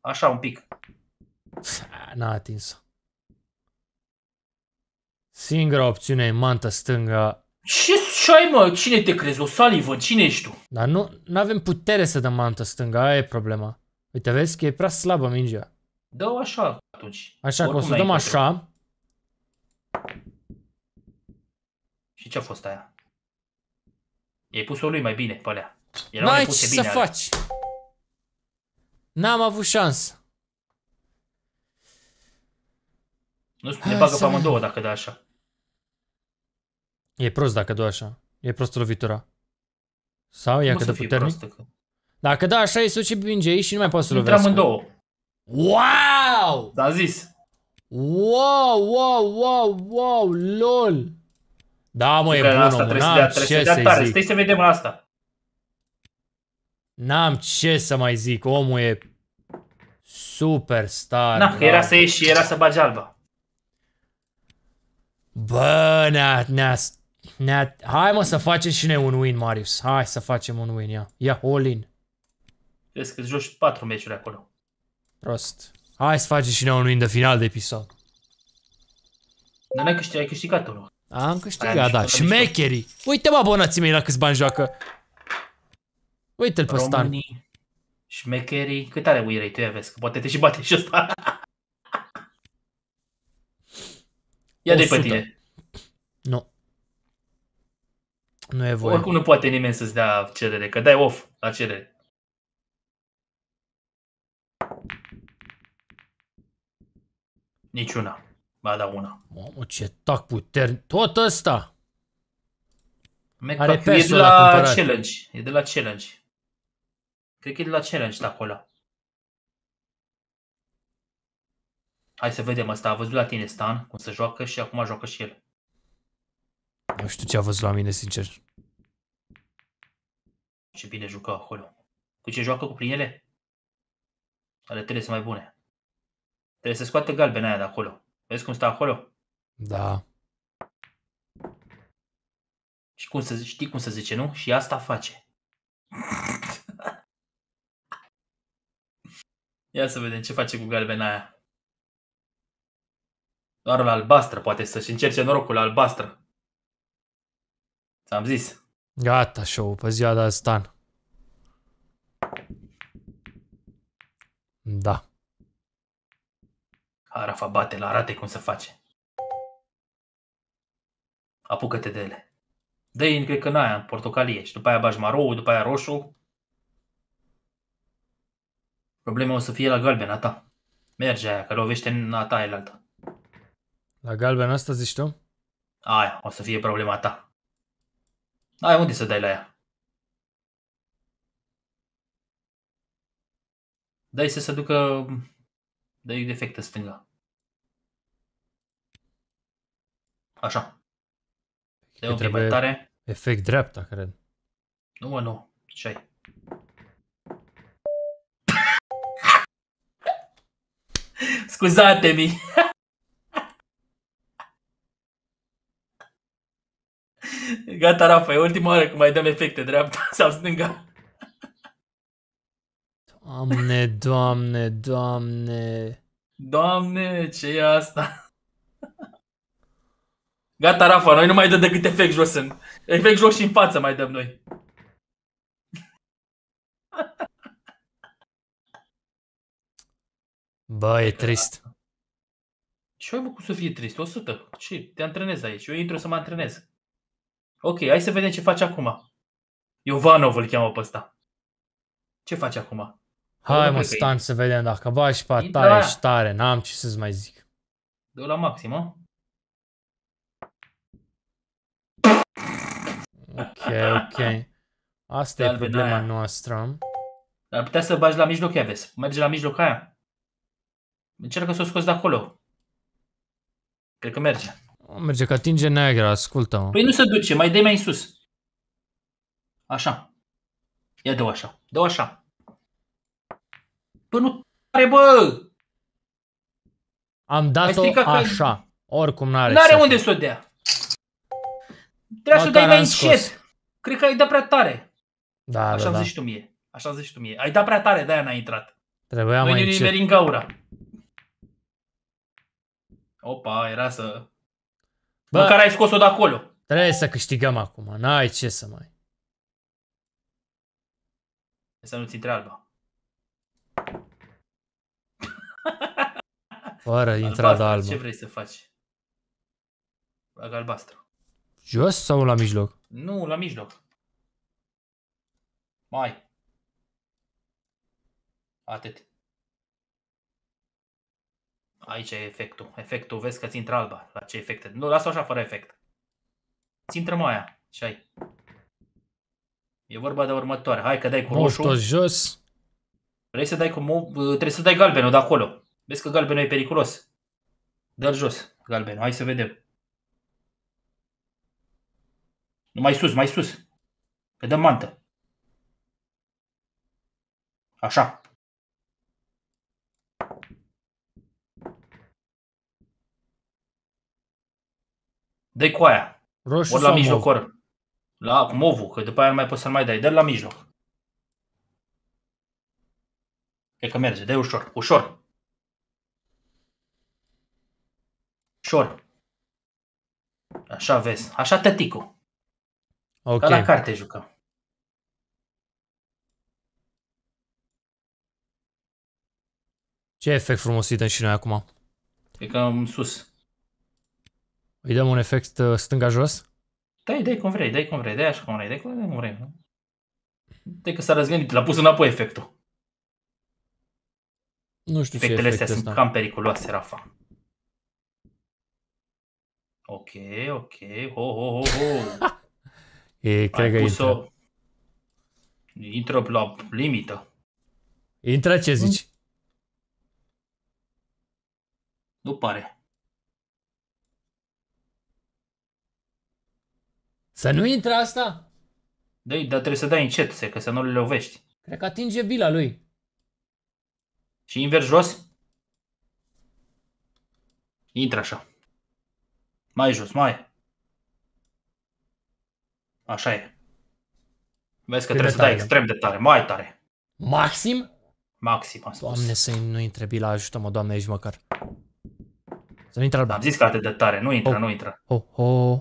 Așa, un pic. N-a atins Singura opțiune e mantă stângă. Ce șai, mă? Cine te crezi? O salivă? Cine ești tu? Dar nu avem putere să dăm mantă stângă, aia e problema. Uite, vezi că e prea slabă mingea. dă așa atunci. Așa, că o să dăm așa. Și ce a fost aia? E pus-o lui mai bine pe alea. Mai n bine ce să faci. N-am avut șansă. Nu știu, ne bagă pe amândouă dacă da așa. E prost dacă dă așa. E prost lovitura. Sau ea că dă puternic? Prost, Dacă da așa, e uci binge și nu mai poate să lovească. Intrăm în două. Wow! Da zis. Wow, wow, wow, wow, lol. Da, mă, e bun, asta trebuie să dea, ce să tare. Zic. Stai să vedem asta. N-am ce să mai zic, omul e superstar. Na, că era să ieși și era să bagi alba. Bă, ne-a, ne-a, ne-a... Hai mă să facem și noi un win, Marius. Hai să facem un win, ia. Ia, all in. Vezi că joci patru meciuri acolo. Prost. Hai să facem și noi un win de final de episod. Dar n-ai câștigat, ai câștigat unul. Am câștigat, da. Șmecherii. Uite mă abonații mei la câți bani joacă. Uite-l pe Stan. Șmecherii. Cât are win Tu vezi? Că poate te și bate și ăsta. Ia de pe tine. Nu. Nu e voie. Oricum nu poate nimeni să-ți dea cerere, că dai off la cerere. Niciuna. Ba da, una. Mamă, ce tac puternic. Tot ăsta! Are e de la cumpărat. challenge. E de la challenge. Cred că e de la challenge de acolo. Hai să vedem asta. A văzut la tine Stan cum se joacă și acum joacă și el. Nu știu ce a văzut la mine, sincer. Ce bine jucă acolo. Cu ce joacă cu plinele? Ale trebuie să mai bune. Trebuie să scoate galbena aia de acolo. Vezi cum stă acolo? Da. Și cum să, știi cum să zice, nu? Și asta face. Ia să vedem ce face cu galbena aia. Doar la albastră poate să-și încerce norocul la albastră. Ți-am zis. Gata show pe ziua de azi, Da. Arafa bate la arate cum se face. Apucă-te de ele. Dă-i, cred că în aia, în portocalie. Și după aia bagi marou, după aia roșu. Problema o să fie la galbena ta. Merge aia, că lovește în a ta elaltă. La galbena asta zici tu? Aia, o să fie problema ta. Ai unde să dai la ea? Dai să se ducă dă defectă stânga. Așa. Dă i o mai Efect dreapta, cred. Nu, mă, nu. Ce ai? Scuzate-mi! Gata, Rafa, e ultima oară când mai dăm efecte dreapta sau stânga. Doamne, doamne, doamne. Doamne, ce e asta? Gata, Rafa, noi nu mai dăm decât efect jos în... Efect jos și în față mai dăm noi. Bă, e trist. Și eu cu cum să fie trist? 100. Ce? Te antrenezi aici. Eu intru să mă antrenez. Ok, hai să vedem ce faci acum. Iovanov îl cheamă pe ăsta. Ce faci acum? Hai mă, stan să vedem dacă și pe ta, ești tare, n-am ce să-ți mai zic. Dă la maximă. Ok, ok. Asta e problema noastră. Dar putea să bagi la mijloc, ia vezi. Merge la mijloc aia. Încearcă să o scoți de acolo. Cred că merge. Merge că atinge negra, ascultă-mă. Păi nu se duce, mai dai mai în sus. Așa. Ia dă așa. dă așa. Bă, nu are, bă! Am dat-o așa. Oricum n-are N-are unde să o dea. Trebuie să o dai mai încet. Cred că ai dat prea tare. Da, Așa da, am da. zis tu mie. Așa am zis tu mie. Ai dat prea tare, de-aia n-a intrat. Trebuia Noi mai încet. Nu-i în gaura. Opa, era să... Bă, Măcar ai scos-o de acolo. Trebuie să câștigăm acum, n-ai ce să mai... Să nu ți intre alba. Fără intrada albă. Ce vrei să faci? La albastru. Jos sau la mijloc? Nu, la mijloc. Mai. Atât. Aici e efectul. Efectul, vezi că ți intră alba. La ce efecte? Nu, lasă așa fără efect. Ți intră aia. Și ai. E vorba de următoare. Hai că dai cu roșu. jos. Vrei să dai cu uh, trebuie să dai galbenul de acolo. Vezi că galbenul e periculos. Dă-l jos, galbenul. Hai să vedem. Nu mai sus, mai sus. Că dăm mantă. Așa. Dă-i cu aia. Roșu Ori la mijloc, ori. La movul, că după aia nu mai poți să-l mai dai. Dă-l la mijloc. Cred că merge, de ușor, ușor. Ușor. Așa vezi, așa tăticu. Ok. Ca la carte jucăm. Ce efect frumos dăm și noi acum? E cam sus. Îi dăm un efect uh, stânga-jos? Da, dai cum vrei, dai cum vrei, dai așa cum vrei, dai cum vrei. Dai că s-a răzgândit, l-a pus înapoi efectul. Nu știu Efectele ce efect astea sunt cam periculoase, Rafa. Ok, ok. Ho, ho, ho, ho. e, cred că pus intră. Intră la limită. Intră ce mm. zici? Nu pare. Să nu intre asta? Da, dar trebuie să dai încet, se, că să nu le lovești. Cred că atinge bila lui. Și invers jos. Intră așa. Mai jos, mai. Așa e. Vezi că Cât trebuie să dai tare. extrem de tare, mai tare. Maxim? Maxim, am spus. Doamne, să nu intrebi la ajută-mă, doamne, ești măcar. Să nu intre alba. Am zis că atât de tare, nu intră, oh. nu intră. Ho, ho,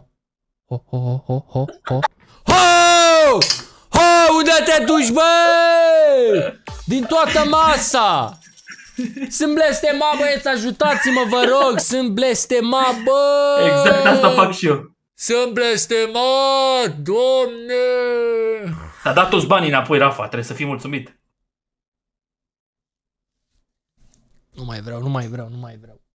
ho, ho, ho, ho, ho, ho. Ho! Ho, unde te duci, bă? Din toată masa! Sunt blestema, băieți, ajutați-mă, vă rog! Sunt blestema, bă! Exact asta fac și eu. Sunt blestema, domne! A dat toți banii înapoi, Rafa, trebuie să fii mulțumit. Nu mai vreau, nu mai vreau, nu mai vreau.